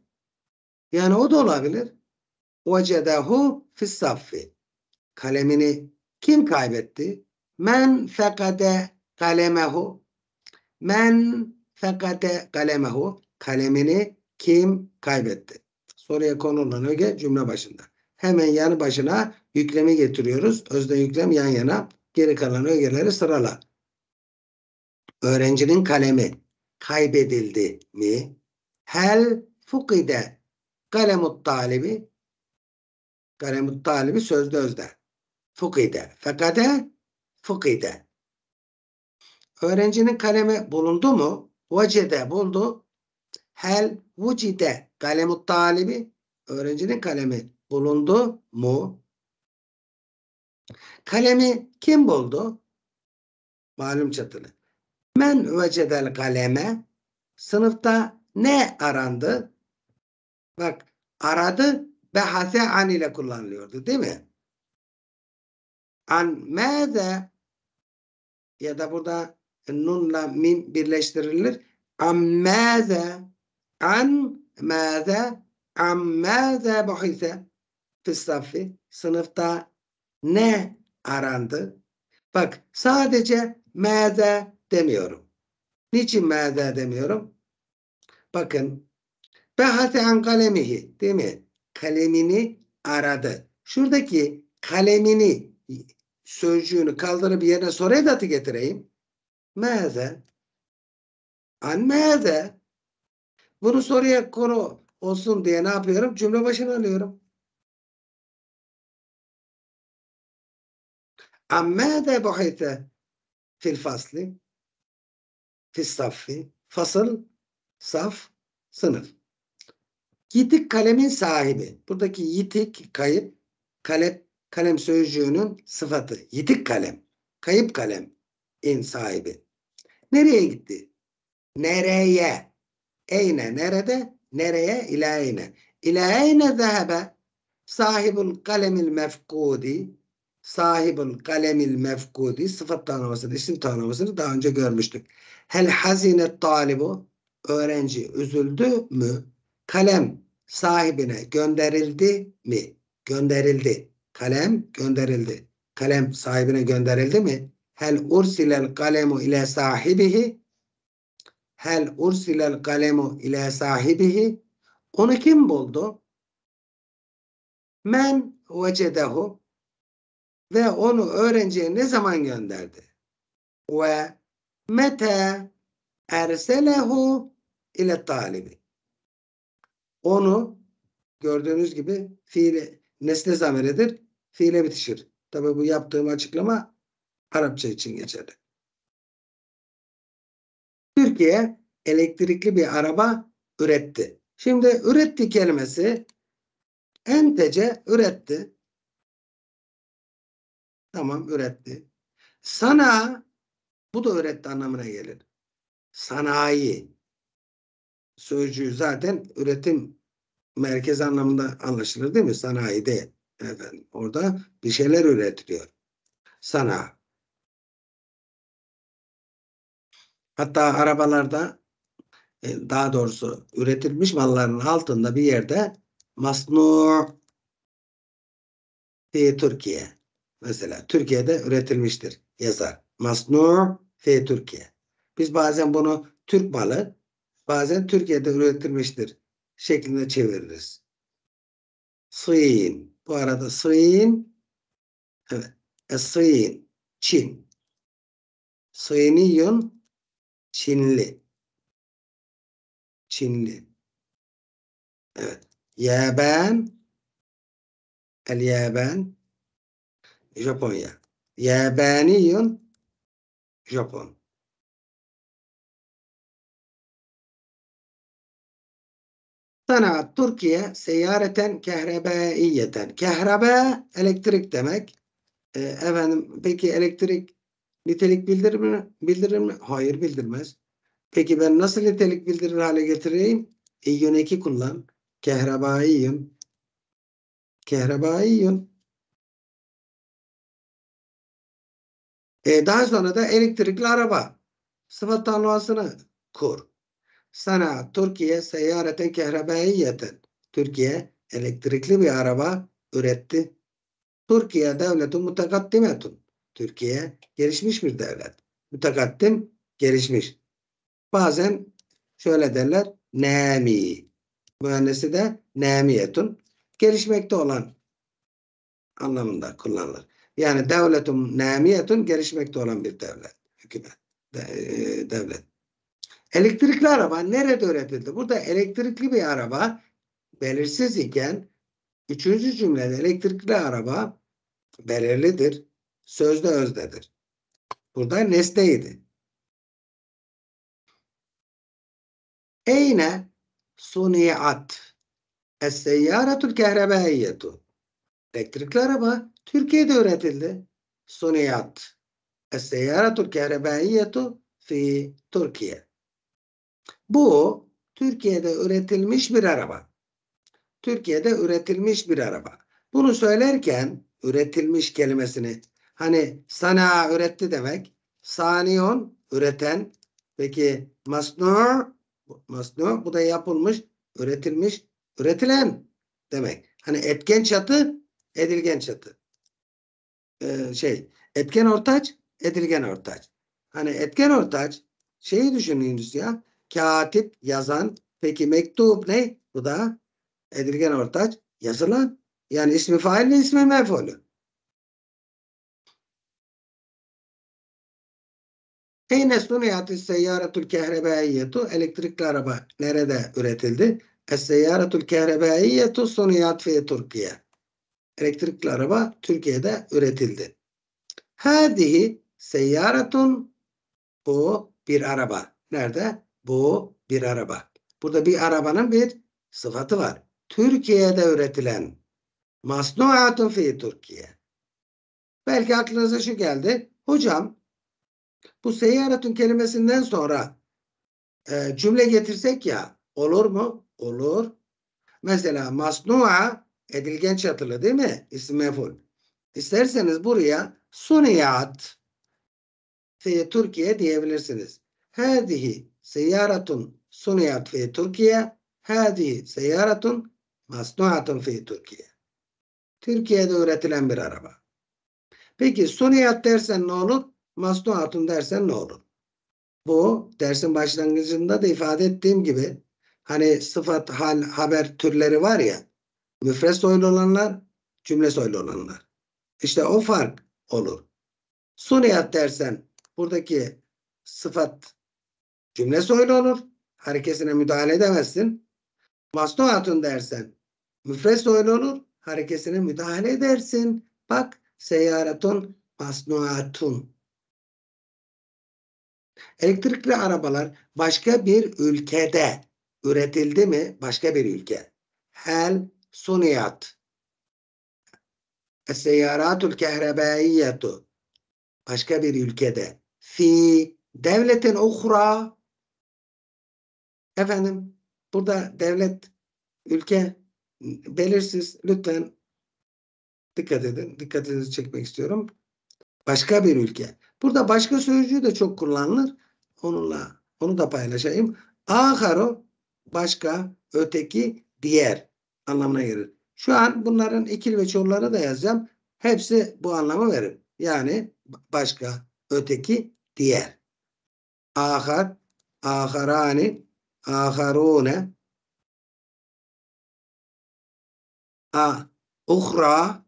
Yani o da olabilir. Vecedehu fissaffi kalemini kim kaybetti? Men fekade kalemehu. Men fekade kalemehu. Kalemini kim kaybetti? Soruya konulan öge cümle başında. Hemen yanı başına yüklemi getiriyoruz. Özde yüklem yan yana. Geri kalan ögeleri sırala. Öğrencinin kalemi kaybedildi mi? Hel fukide kalemut talibi kalemut talibi sözde özde fukide. Fekade fukide. Öğrencinin kalemi bulundu mu? Vacide buldu. Hel vucide kalemut talibi. Öğrencinin kalemi bulundu mu? Kalemi kim buldu? Malum çatılı. Men vecedel kaleme sınıfta ne arandı? Bak aradı ve an ile kullanılıyordu değil mi? An mâze ya da burada nunla min birleştirilir. An mâze an mâze an mâze buhise fistafi sınıfta ne arandı? Bak sadece mâze demiyorum. Niçin mâze demiyorum? Bakın behate an kalemihi değil mi? Kalemini aradı. Şuradaki kalemini sözcüğünü kaldırıp yerine soru edatı getireyim. Mâze. An mâze. Bunu soruya konu olsun diye ne yapıyorum? Cümle başına alıyorum. An mâze bahite fil fasli fil saffi fasıl saf sınıf. Yitik kalemin sahibi. Buradaki yitik kayıp kalep kalem sözcüğünün sıfatı. Yitik kalem. Kayıp kalem. in sahibi. Nereye gitti? Nereye? Eyne nerede? Nereye? İlâeyne. İlâeyne zehebe sahibul kalemil mefkudi sahibul kalemil mefkudi sıfat tanımlasını, isim tanımlasını daha önce görmüştük. Hel hazine talibu öğrenci üzüldü mü? Kalem sahibine gönderildi mi? Gönderildi. Kalem gönderildi. Kalem sahibine gönderildi mi? Hel ursilel kalemu ile sahibihi Hel ursilel kalemu ile sahibihi Onu kim buldu? Men vecedehu ve onu öğrenciye ne zaman gönderdi? Ve mete erselehu ile talibi. Onu gördüğünüz gibi fiili nesne zameredir fiile bitişir. Tabi bu yaptığım açıklama Arapça için geçerli. Türkiye elektrikli bir araba üretti. Şimdi üretti kelimesi entece üretti. Tamam üretti. Sana bu da üretti anlamına gelir. Sanayi sözcüğü zaten üretim merkez anlamında anlaşılır değil mi? Sanayi değil. Efendim, orada bir şeyler üretiliyor. Sana. Hatta arabalarda e, daha doğrusu üretilmiş malların altında bir yerde masnu fi Türkiye. Mesela Türkiye'de üretilmiştir yazar. Masnu fi Türkiye. Biz bazen bunu Türk malı bazen Türkiye'de üretilmiştir şeklinde çeviririz. Sin bu arada Sıyın evet. E, Sıyın Çin. Sıyıniyun Çinli. Çinli. Evet. Yaban El Yaban Japonya. Yabaniyun Japon. Sana Türkiye seyyareten kehrebeiyeten. Kehrebe elektrik demek. E, efendim peki elektrik nitelik bildirir mi? Bildirir mi? Hayır bildirmez. Peki ben nasıl nitelik bildirir hale getireyim? İyün eki kullan. Kehrebaiyim. Kehrebaiyim. E, ee, daha sonra da elektrikli araba. Sıfat tanımlamasını kur sana Türkiye seyyareten kehrabaiyyeten Türkiye elektrikli bir araba üretti. Türkiye devletun mutakaddimetun. Türkiye gelişmiş bir devlet. Mutakaddim gelişmiş. Bazen şöyle derler nemi. Mühendisi de nemiyetun. Gelişmekte olan anlamında kullanılır. Yani devletin nemiyetun gelişmekte olan bir devlet. Hükümet. De, e, devlet. Elektrikli araba nerede üretildi? Burada elektrikli bir araba belirsiz iken üçüncü cümlede elektrikli araba belirlidir. Sözde özdedir. Burada nesneydi. Eyne suniat Es-seyyaratul kehrabaiyetu Elektrikli araba Türkiye'de üretildi. Suniat Es-seyyaratul kehrabaiyetu fi Türkiye. Bu Türkiye'de üretilmiş bir araba. Türkiye'de üretilmiş bir araba. Bunu söylerken üretilmiş kelimesini hani sana üretti demek. Saniyon üreten. Peki Masnur, Masnur bu da yapılmış, üretilmiş, üretilen demek. Hani etken çatı, edilgen çatı. Ee, şey, etken ortaç, edilgen ortaç. Hani etken ortaç şeyi düşününüz ya. Katip yazan. Peki mektup ne? Bu da edilgen ortaç yazılan. Yani ismi fail ve ismi mef'ulü. Heyne suniyatü seyyaratul kehrabaiyetu elektrikli araba nerede üretildi? Es-seyyaratul kehrabaiyetu suniyat fi Türkiye. Elektrikli araba Türkiye'de üretildi. Hadihi seyyaratun bu bir araba. Nerede? Bu bir araba. Burada bir arabanın bir sıfatı var. Türkiye'de üretilen masnuatun fi Türkiye. Belki aklınıza şu geldi. Hocam bu seyyaratun kelimesinden sonra e, cümle getirsek ya olur mu? Olur. Mesela masnua edilgen çatılı değil mi? İsim meful. İsterseniz buraya suniyat fi Türkiye diyebilirsiniz. Herdihi. Seyyaratun suniyat fi Türkiye. Hadi seyyaratun masnuatun fi Türkiye. Türkiye'de üretilen bir araba. Peki suniyat dersen ne olur? Masnuatun dersen ne olur? Bu dersin başlangıcında da ifade ettiğim gibi hani sıfat, hal, haber türleri var ya müfred soylu olanlar, cümle soylu olanlar. İşte o fark olur. Suniyat dersen buradaki sıfat Cümle soylu olur. Harekesine müdahale edemezsin. Masnuatun dersen müfres soylu olur. Harekesine müdahale edersin. Bak seyaratun masnuatun. Elektrikli arabalar başka bir ülkede üretildi mi? Başka bir ülke. Hel suniyat. Seyyaratul kehrebaiyetu. Başka bir ülkede. Fi devletin uhra Efendim burada devlet, ülke belirsiz. Lütfen dikkat edin. Dikkatinizi çekmek istiyorum. Başka bir ülke. Burada başka sözcüğü de çok kullanılır. Onunla onu da paylaşayım. Aharo başka, öteki, diğer anlamına gelir. Şu an bunların ikili ve çolları da yazacağım. Hepsi bu anlamı verir. Yani başka, öteki, diğer. Ahar, aharani, آخرون أخرى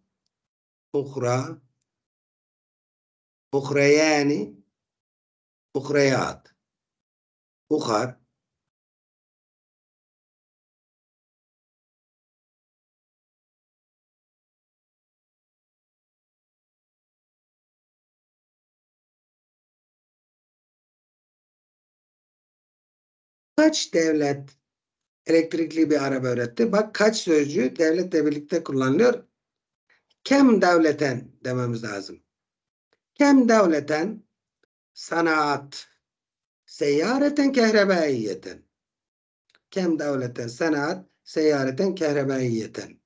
أخرى أخريان أخريات أخر Kaç devlet elektrikli bir araba üretti? Bak kaç sözcüğü devletle birlikte kullanılıyor. Kem devleten dememiz lazım. Kem devleten sanat, seyyareten kehrebaiyeten. Kem devleten sanat, seyyareten kehrebaiyeten.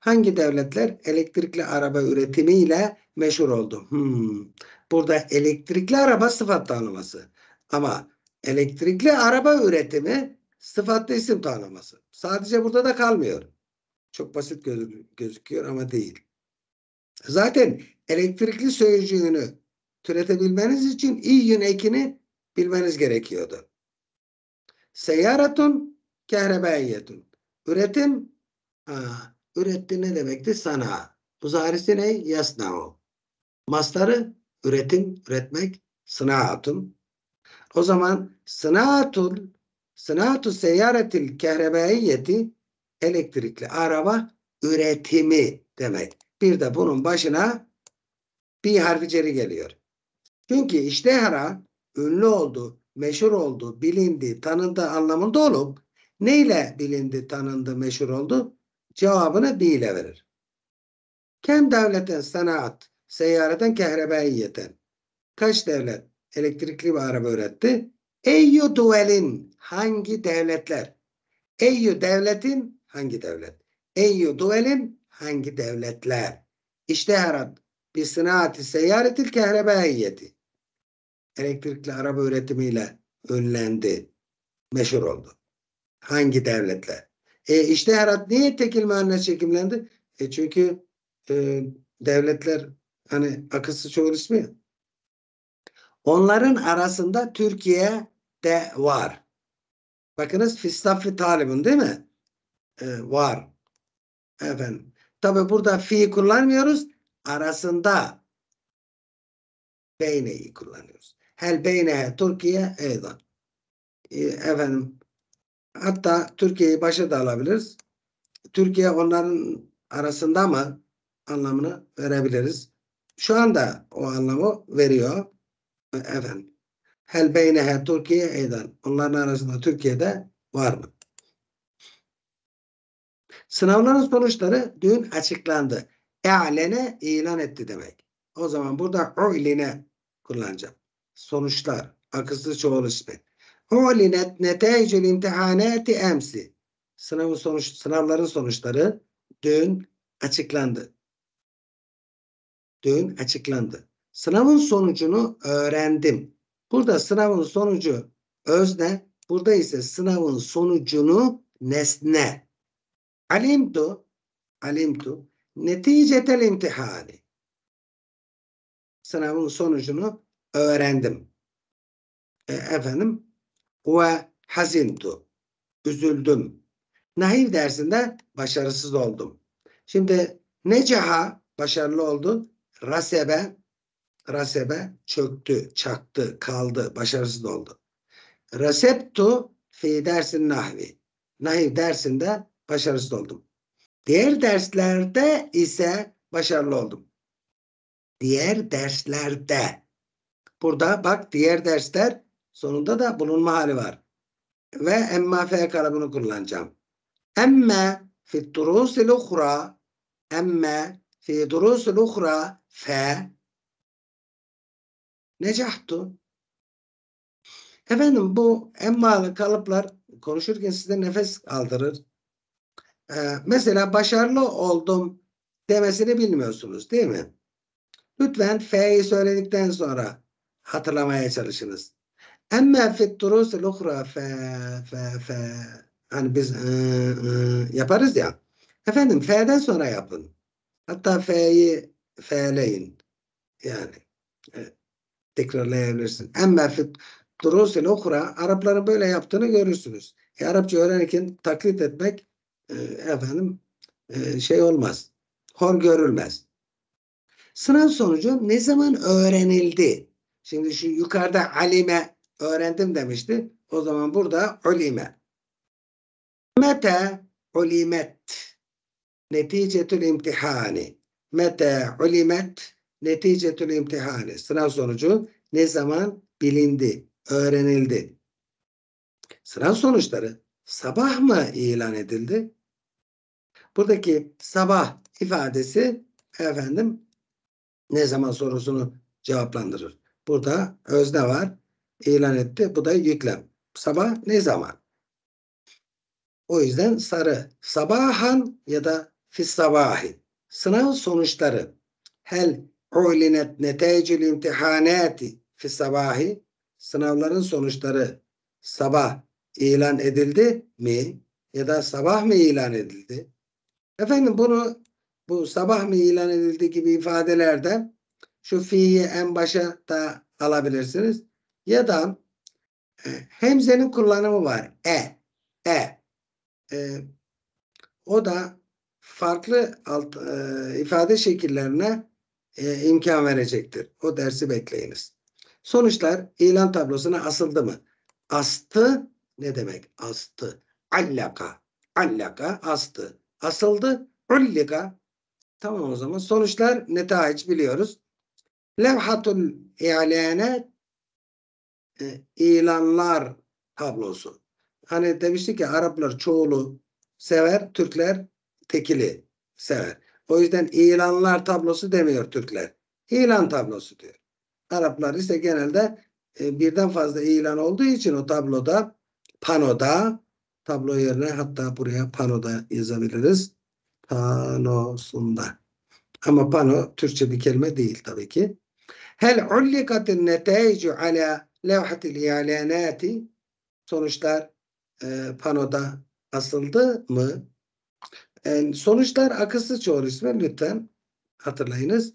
Hangi devletler elektrikli araba üretimiyle meşhur oldu? Hmm. Burada elektrikli araba sıfat tanıması. Ama Elektrikli araba üretimi sıfatlı isim tanıması. Sadece burada da kalmıyor. Çok basit gözüküyor ama değil. Zaten elektrikli sözcüğünü türetebilmeniz için iyyün ekini bilmeniz gerekiyordu. Seyaratun kehrebeyetun. Üretim ha, üretti ne demekti? Sana. Muzarisi ne? Yasnao. Masları üretim, üretmek. Sınaatun. O zaman sınatul sınatu seyaretil kehrebeiyeti elektrikli araba üretimi demek. Bir de bunun başına bir harfi ceri geliyor. Çünkü iştehara ünlü oldu, meşhur oldu, bilindi, tanındı anlamında olup neyle bilindi, tanındı, meşhur oldu? Cevabını bi ile verir. Kem devleten sanat, seyyareten kehrebeiyeten. Kaç devlet elektrikli bir araba üretti. Eyyu duvelin hangi devletler? Eyyu devletin hangi devlet? Eyyu duvelin hangi devletler? İşte herad bir sınaati seyyaretil kehrebe heyyeti. Elektrikli araba üretimiyle önlendi. Meşhur oldu. Hangi devletler? E işte herad niye tekil mühendis çekimlendi? E çünkü e, devletler hani akılsız çoğul ismi ya. Onların arasında Türkiye de var. Bakınız Fistafi Talibun değil mi? Ee, var. Efendim. Tabi burada fi kullanmıyoruz. Arasında beyneyi kullanıyoruz. Hel beynehe Türkiye eydan. Ee, efendim. Hatta Türkiye'yi başa da alabiliriz. Türkiye onların arasında mı anlamını verebiliriz. Şu anda o anlamı veriyor. Evet. Hel beynehe Türkiye eyden. Onların arasında Türkiye'de var mı? Sınavların sonuçları dün açıklandı. E'lene ilan etti demek. O zaman burada u'line kullanacağım. Sonuçlar. Akılsız çoğul ismi. U'linet netecül imtihaneti emsi. Sınavın sonuç, sınavların sonuçları dün açıklandı. Dün açıklandı. Sınavın sonucunu öğrendim. Burada sınavın sonucu özne, burada ise sınavın sonucunu nesne. Alimtu, alimtu, neticetel imtihani. Sınavın sonucunu öğrendim. E, efendim, ve hazintu, üzüldüm. Nahil dersinde başarısız oldum. Şimdi necaha başarılı oldun? Rasebe rasebe çöktü, çaktı, kaldı, başarısız oldu. Raseptu fi dersin nahvi. Nahiv dersinde başarısız oldum. Diğer derslerde ise başarılı oldum. Diğer derslerde. Burada bak diğer dersler sonunda da bulunma hali var. Ve emma fe kalıbını kullanacağım. Emme fit durusil uhra emme fi durusil uhra fe Necahtu. Efendim bu emmalı kalıplar konuşurken size nefes aldırır. Ee, mesela başarılı oldum demesini bilmiyorsunuz değil mi? Lütfen F'yi söyledikten sonra hatırlamaya çalışınız. Emme fit durus lukhra fe fe fe hani biz ı, ı, yaparız ya. Efendim F'den sonra yapın. Hatta F'yi F'leyin. Yani. Evet tekrarlayabilirsin. Emme fit durusil okura Arapların böyle yaptığını görürsünüz. E, Arapça öğrenirken taklit etmek e, efendim e, şey olmaz. Hor görülmez. Sınav sonucu ne zaman öğrenildi? Şimdi şu yukarıda alime öğrendim demişti. O zaman burada ulime. Mete ulimet. Neticetül imtihani. Mete ulimet neticetül imtihane sınav sonucu ne zaman bilindi, öğrenildi. Sınav sonuçları sabah mı ilan edildi? Buradaki sabah ifadesi efendim ne zaman sorusunu cevaplandırır. Burada özne var. ilan etti. Bu da yüklem. Sabah ne zaman? O yüzden sarı. Sabahan ya da fis sabahi. Sınav sonuçları. Hel Ulinat netecil imtihanati fi sabahi sınavların sonuçları sabah ilan edildi mi? Ya da sabah mı ilan edildi? Efendim bunu bu sabah mı ilan edildi gibi ifadelerde şu fiyi en başa da alabilirsiniz. Ya da e, hemzenin kullanımı var. E. E. e o da farklı alt, e, ifade şekillerine e, imkan verecektir. O dersi bekleyiniz. Sonuçlar ilan tablosuna asıldı mı? Astı ne demek? Astı. Allaka. Allaka astı. Asıldı. Ullika. Tamam o zaman. Sonuçlar netaiç biliyoruz. Levhatul ilane e, ilanlar tablosu. Hani demiştik ki Araplar çoğulu sever, Türkler tekili sever. O yüzden ilanlar tablosu demiyor Türkler. İlan tablosu diyor. Araplar ise genelde e, birden fazla ilan olduğu için o tabloda panoda tablo yerine hatta buraya panoda yazabiliriz. Panosunda. Ama pano Türkçe bir kelime değil tabii ki. Hel ullikatin neteicu ala levhatil ilanati sonuçlar e, panoda asıldı mı? Yani e, sonuçlar akılsız çoğul ismi lütfen hatırlayınız.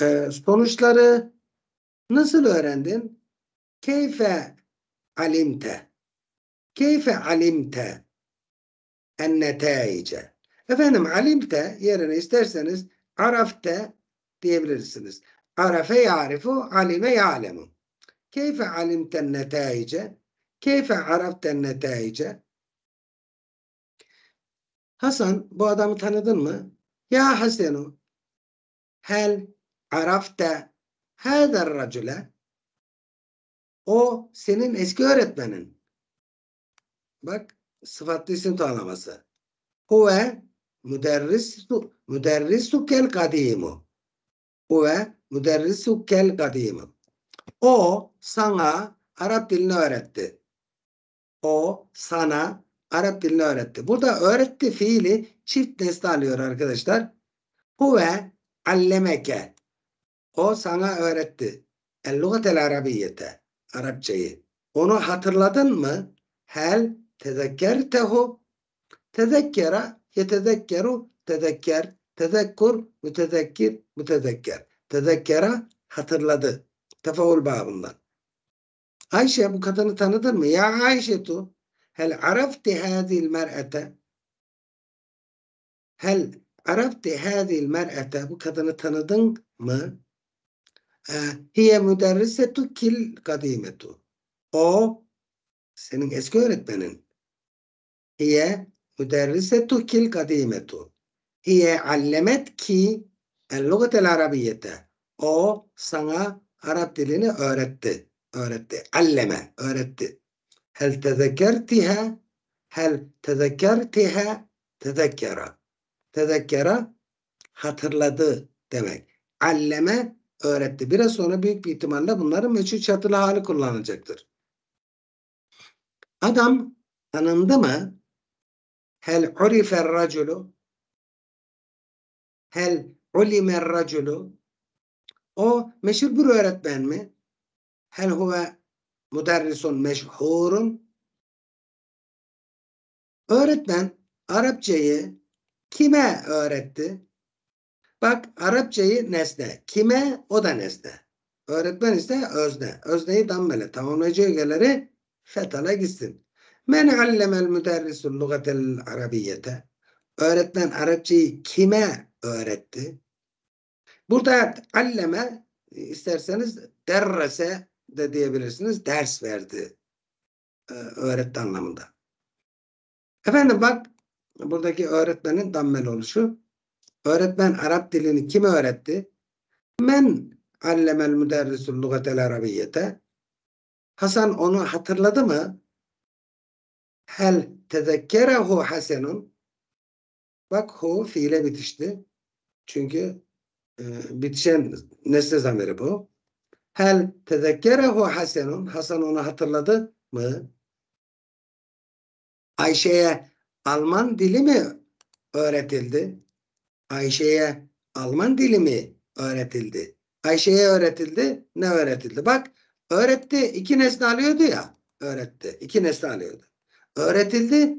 Ee, sonuçları nasıl öğrendin? Keyfe alimte. Keyfe alimte en netaice. Efendim alimte yerine isterseniz arafte diyebilirsiniz. Arafe yarifu, alime ya'lemu. Keyfe alimten netaice? Keyfe araften netaice? Hasan bu adamı tanıdın mı? Ya Hasenu hel arafte hâder racule o senin eski öğretmenin. Bak sıfatlı isim tanımlaması. Huve müderrisu müderrisukel kadimu. Huve kel kadimu. O sana Arap dilini öğretti. O sana Arap dilini öğretti. Burada öğretti fiili çift nesne alıyor arkadaşlar. Huve allemeke. O sana öğretti. El lugatel arabiyete. Arapçayı. Onu hatırladın mı? Hel tezekkertehu. Tezekkera yetezekkeru tezekker. Tezekkur mütezekkir mütezekker. Tezekkera hatırladı. Tefaul babından. Ayşe bu kadını tanıdın mı? Ya Ayşe tu. هل عرفت هذه المرأة هل عرفت هذه المرأة bu kadını tanıdın mı hiye müderrisetu kil kadimetu o senin eski öğretmenin hiye müderrisetu kil kadimetu hiye allemet ki el lugatel o sana Arap dilini öğretti. Öğretti. Alleme. Öğretti. Hel tezekertiha hel tezekertiha tezekkera. Tezekkera hatırladı demek. Alleme öğretti. Biraz sonra büyük bir ihtimalle bunların meçhul çatılı hali kullanılacaktır. Adam tanındı mı? Hel urifer raculu Hel ulimer raculu O meşhur bir öğretmen mi? Hel huve Müderrisun meşhurun. Öğretmen Arapçayı kime öğretti? Bak Arapçayı nesne. Kime? O da nesne. Öğretmen ise özne. Özneyi dammele. Tamamlayıcı ögeleri fetala gitsin. Men allemel müderrisul lugatel arabiyete. Öğretmen Arapçayı kime öğretti? Burada alleme isterseniz derrese de diyebilirsiniz ders verdi e, öğretti anlamında. Efendim bak buradaki öğretmenin dammel oluşu. Öğretmen Arap dilini kime öğretti? Men allemel müderrisul lugatel arabiyyete. Hasan onu hatırladı mı? Hel tezekkerehu hasenun. Bak hu fiile bitişti. Çünkü e, bitişen nesne zamiri bu. Hel tezekkerehu Hasanun. Hasan onu hatırladı mı? Ayşe'ye Alman dili mi öğretildi? Ayşe'ye Alman dili mi öğretildi? Ayşe'ye öğretildi. Ne öğretildi? Bak öğretti. iki nesne alıyordu ya. Öğretti. iki nesne alıyordu. Öğretildi.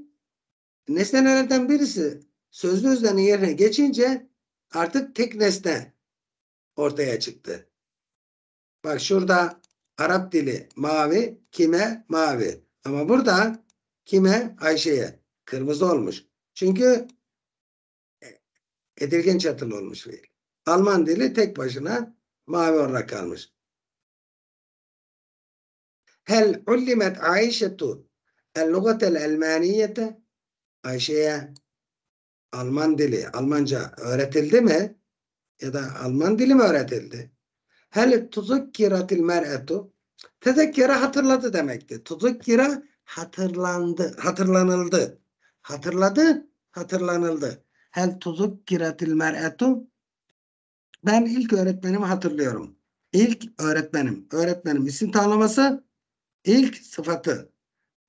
Nesnelerden birisi sözlü öznenin yerine geçince artık tek nesne ortaya çıktı. Bak şurada Arap dili mavi kime? Mavi. Ama burada kime? Ayşe'ye. Kırmızı olmuş. Çünkü edilgen çatılı olmuş fiil. Alman dili tek başına mavi olarak kalmış. Hel ullimet Ayşetu el lugatel elmaniyete Ayşe'ye Alman dili, Almanca öğretildi mi? Ya da Alman dili mi öğretildi? Hel tuzukkiratil mer'etu tezekkere hatırladı demekti. Tuzukkira hatırlandı, hatırlanıldı. Hatırladı, hatırlanıldı. Hel tuzukkiratil mer'etu ben ilk öğretmenimi hatırlıyorum. İlk öğretmenim. Öğretmenim isim tanımlaması ilk sıfatı.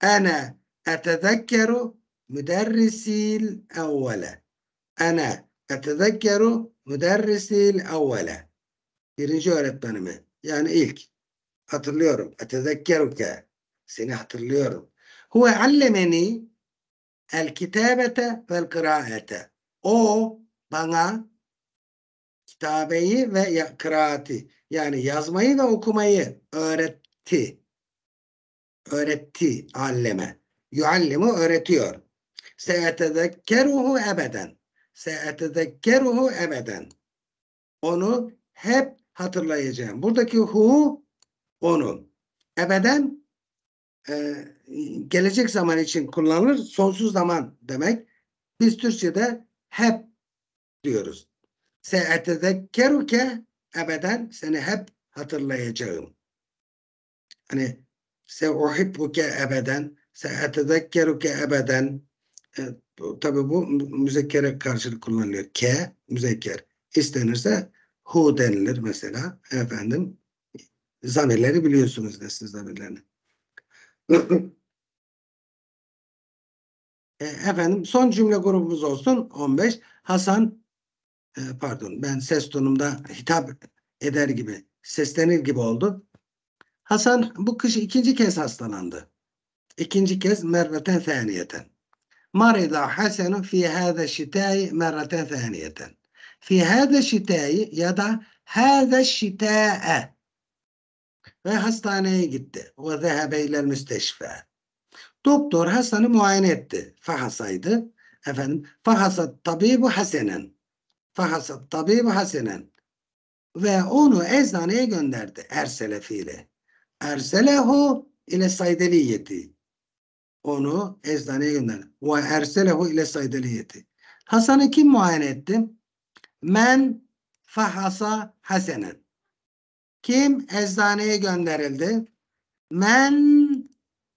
Ene etezekkeru müderrisil evvele. Ene etezekkeru müderrisil evvele birinci öğretmenimi yani ilk hatırlıyorum. Etezekkeruke seni hatırlıyorum. Huve allemeni el kitabete vel kıraate. O bana kitabeyi ve kıraati yani yazmayı ve okumayı öğretti. Öğretti alleme. Yuallimu öğretiyor. Seetezekkeruhu ebeden. Seetezekkeruhu ebeden. Onu hep hatırlayacağım. Buradaki hu onun, Ebeden e, gelecek zaman için kullanılır. Sonsuz zaman demek. Biz Türkçe'de hep diyoruz. Se'etezekkeruke ebeden seni hep hatırlayacağım. Hani se'uhibbuke ebeden se'etezekkeruke ebeden e, tabi bu müzekkere karşılık kullanılıyor. Ke müzekker. İstenirse who denilir mesela. Efendim zamirleri biliyorsunuz da siz zamirlerini. E, efendim son cümle grubumuz olsun 15. Hasan e, pardon ben ses tonumda hitap eder gibi seslenir gibi oldu. Hasan bu kış ikinci kez hastalandı. İkinci kez merveten thaniyeten. Marida Hasanu fi hada şitai merveten thaniyeten fi hâde şitâyi ya da hâde şitâe ve hastaneye gitti. Ve zehebe ilel müsteşfe. Doktor Hasan'ı muayene etti. Fahasaydı. Efendim, fahasat tabibu hasenen. Fahasat tabibu hasenen. Ve onu eczaneye gönderdi. Ersele fiili. Erselehu ile saydeliyeti. Onu eczaneye gönderdi. Ve erselehu ile saydeliyeti. Hasan'ı kim muayene etti? Men fahasa hasenen. Kim eczaneye gönderildi? Men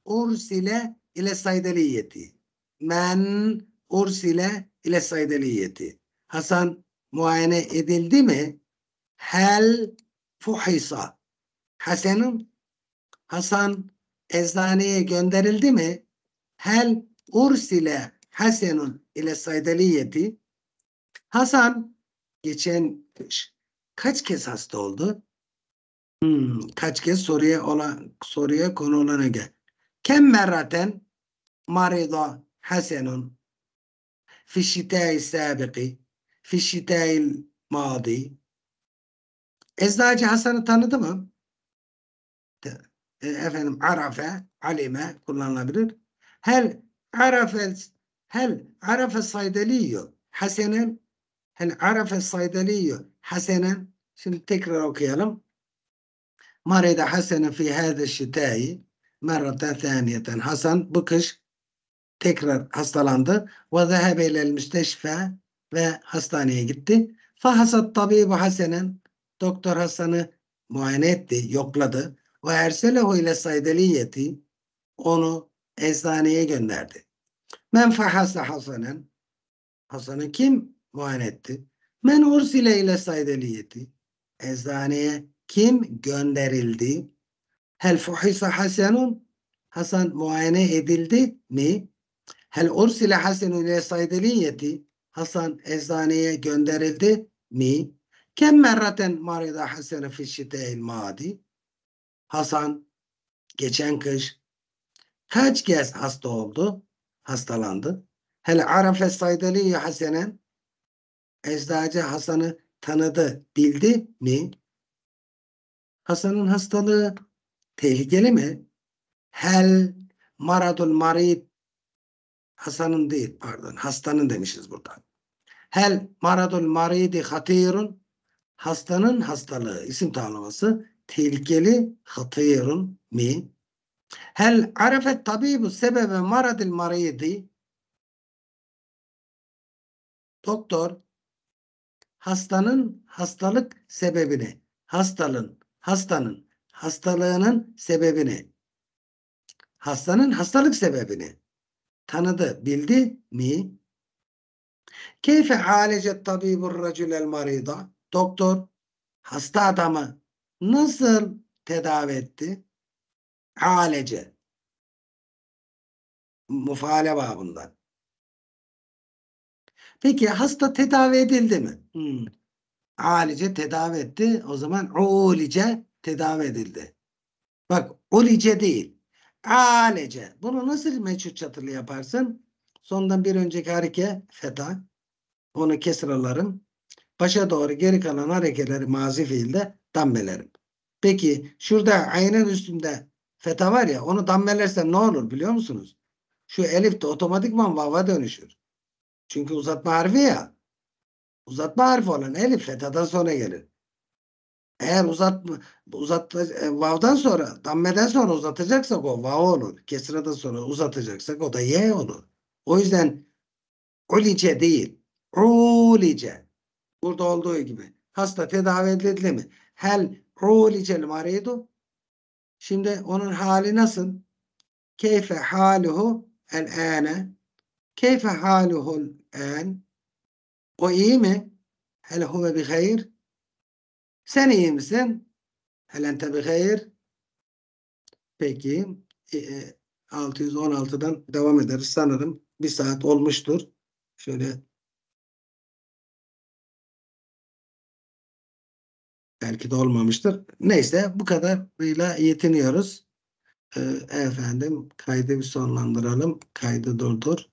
ursile ile saydeliyeti. Men ursile ile saydeliyeti. Hasan muayene edildi mi? Hel fuhisa. Hasan'ın Hasan eczaneye gönderildi mi? Hel ursile Hasan'ın ile saydeliyeti. Hasan geçen kış kaç kez hasta oldu? Hmm, kaç kez soruya olan soruya konu olana gel. Kem merraten marida hasenun fi şitai sabiqi fi şitai madi Eczacı Hasan'ı tanıdı mı? E, efendim arafe, alime kullanılabilir. Hel arafe hel arafe saydeliyo Hasan'ın. Hel hani arafe saydaliyyü hasenen. Şimdi tekrar okuyalım. Maride hasenen fi hâze şitâi merraten tâniyeten. Hasan bu kış tekrar hastalandı. Ve zehebe ilel müsteşfe ve hastaneye gitti. Fahasat tabibu hasenen. Doktor Hasan'ı muayene etti, yokladı. Ve erselehu ile saydeliyeti onu eczaneye gönderdi. Men fahasa hasanen. Hasan'ı kim muayene etti. Men ursile ile saydeliyeti. Eczaneye kim gönderildi? Hel fuhisa hasenun. Hasan muayene edildi mi? Hel ursile hasenun ile saydeliyeti. Hasan eczaneye gönderildi mi? Kem merraten marida hasene fi şiteil madi. Hasan geçen kış kaç kez hasta oldu? Hastalandı. Hel arafe saydeliyi hasenen Eczacı Hasan'ı tanıdı, bildi mi? Hasan'ın hastalığı tehlikeli mi? Hel maradul marid Hasan'ın değil pardon hastanın demişiz burada. Hel maradul maridi hatirun hastanın hastalığı isim tanımlaması tehlikeli hatirun mi? Hel arafet tabibu sebebe maradil maridi Doktor hastanın hastalık sebebini, hastalığın, hastanın hastalığının sebebini, hastanın hastalık sebebini tanıdı, bildi mi? Keyfe alecet tabibur racülel marida? Doktor hasta adamı nasıl tedavi etti? Alece. Mufale babından. Peki hasta tedavi edildi mi? Hmm. Alice tedavi etti. O zaman ulice tedavi edildi. Bak ulice değil. Alece. Bunu nasıl meçhul çatılı yaparsın? Sondan bir önceki hareke feta. Onu kesralarım. Başa doğru geri kalan harekeleri mazi fiilde dammelerim. Peki şurada aynen üstünde feta var ya onu dammelersen ne olur biliyor musunuz? Şu elif de otomatikman vava dönüşür. Çünkü uzatma harfi ya. Uzatma harfi olan elif fethadan sonra gelir. Eğer uzat uzat e, vav'dan sonra, dammeden sonra uzatacaksak o vav olur. Kesradan sonra uzatacaksak o da ye olur. O yüzden ulice değil, ulice. Burada olduğu gibi. Hasta tedavi edildi mi? Hel ulicel maridu. Şimdi onun hali nasıl? Keyfe haluhu el ane Keyfe haluhul en o iyi mi? Hele huve bi hayır. Sen iyi misin? Hel ente bi hayır. Peki. 616'dan e, e, devam ederiz sanırım. Bir saat olmuştur. Şöyle belki de olmamıştır. Neyse bu kadarıyla yetiniyoruz. E, efendim kaydı bir sonlandıralım. Kaydı durdur.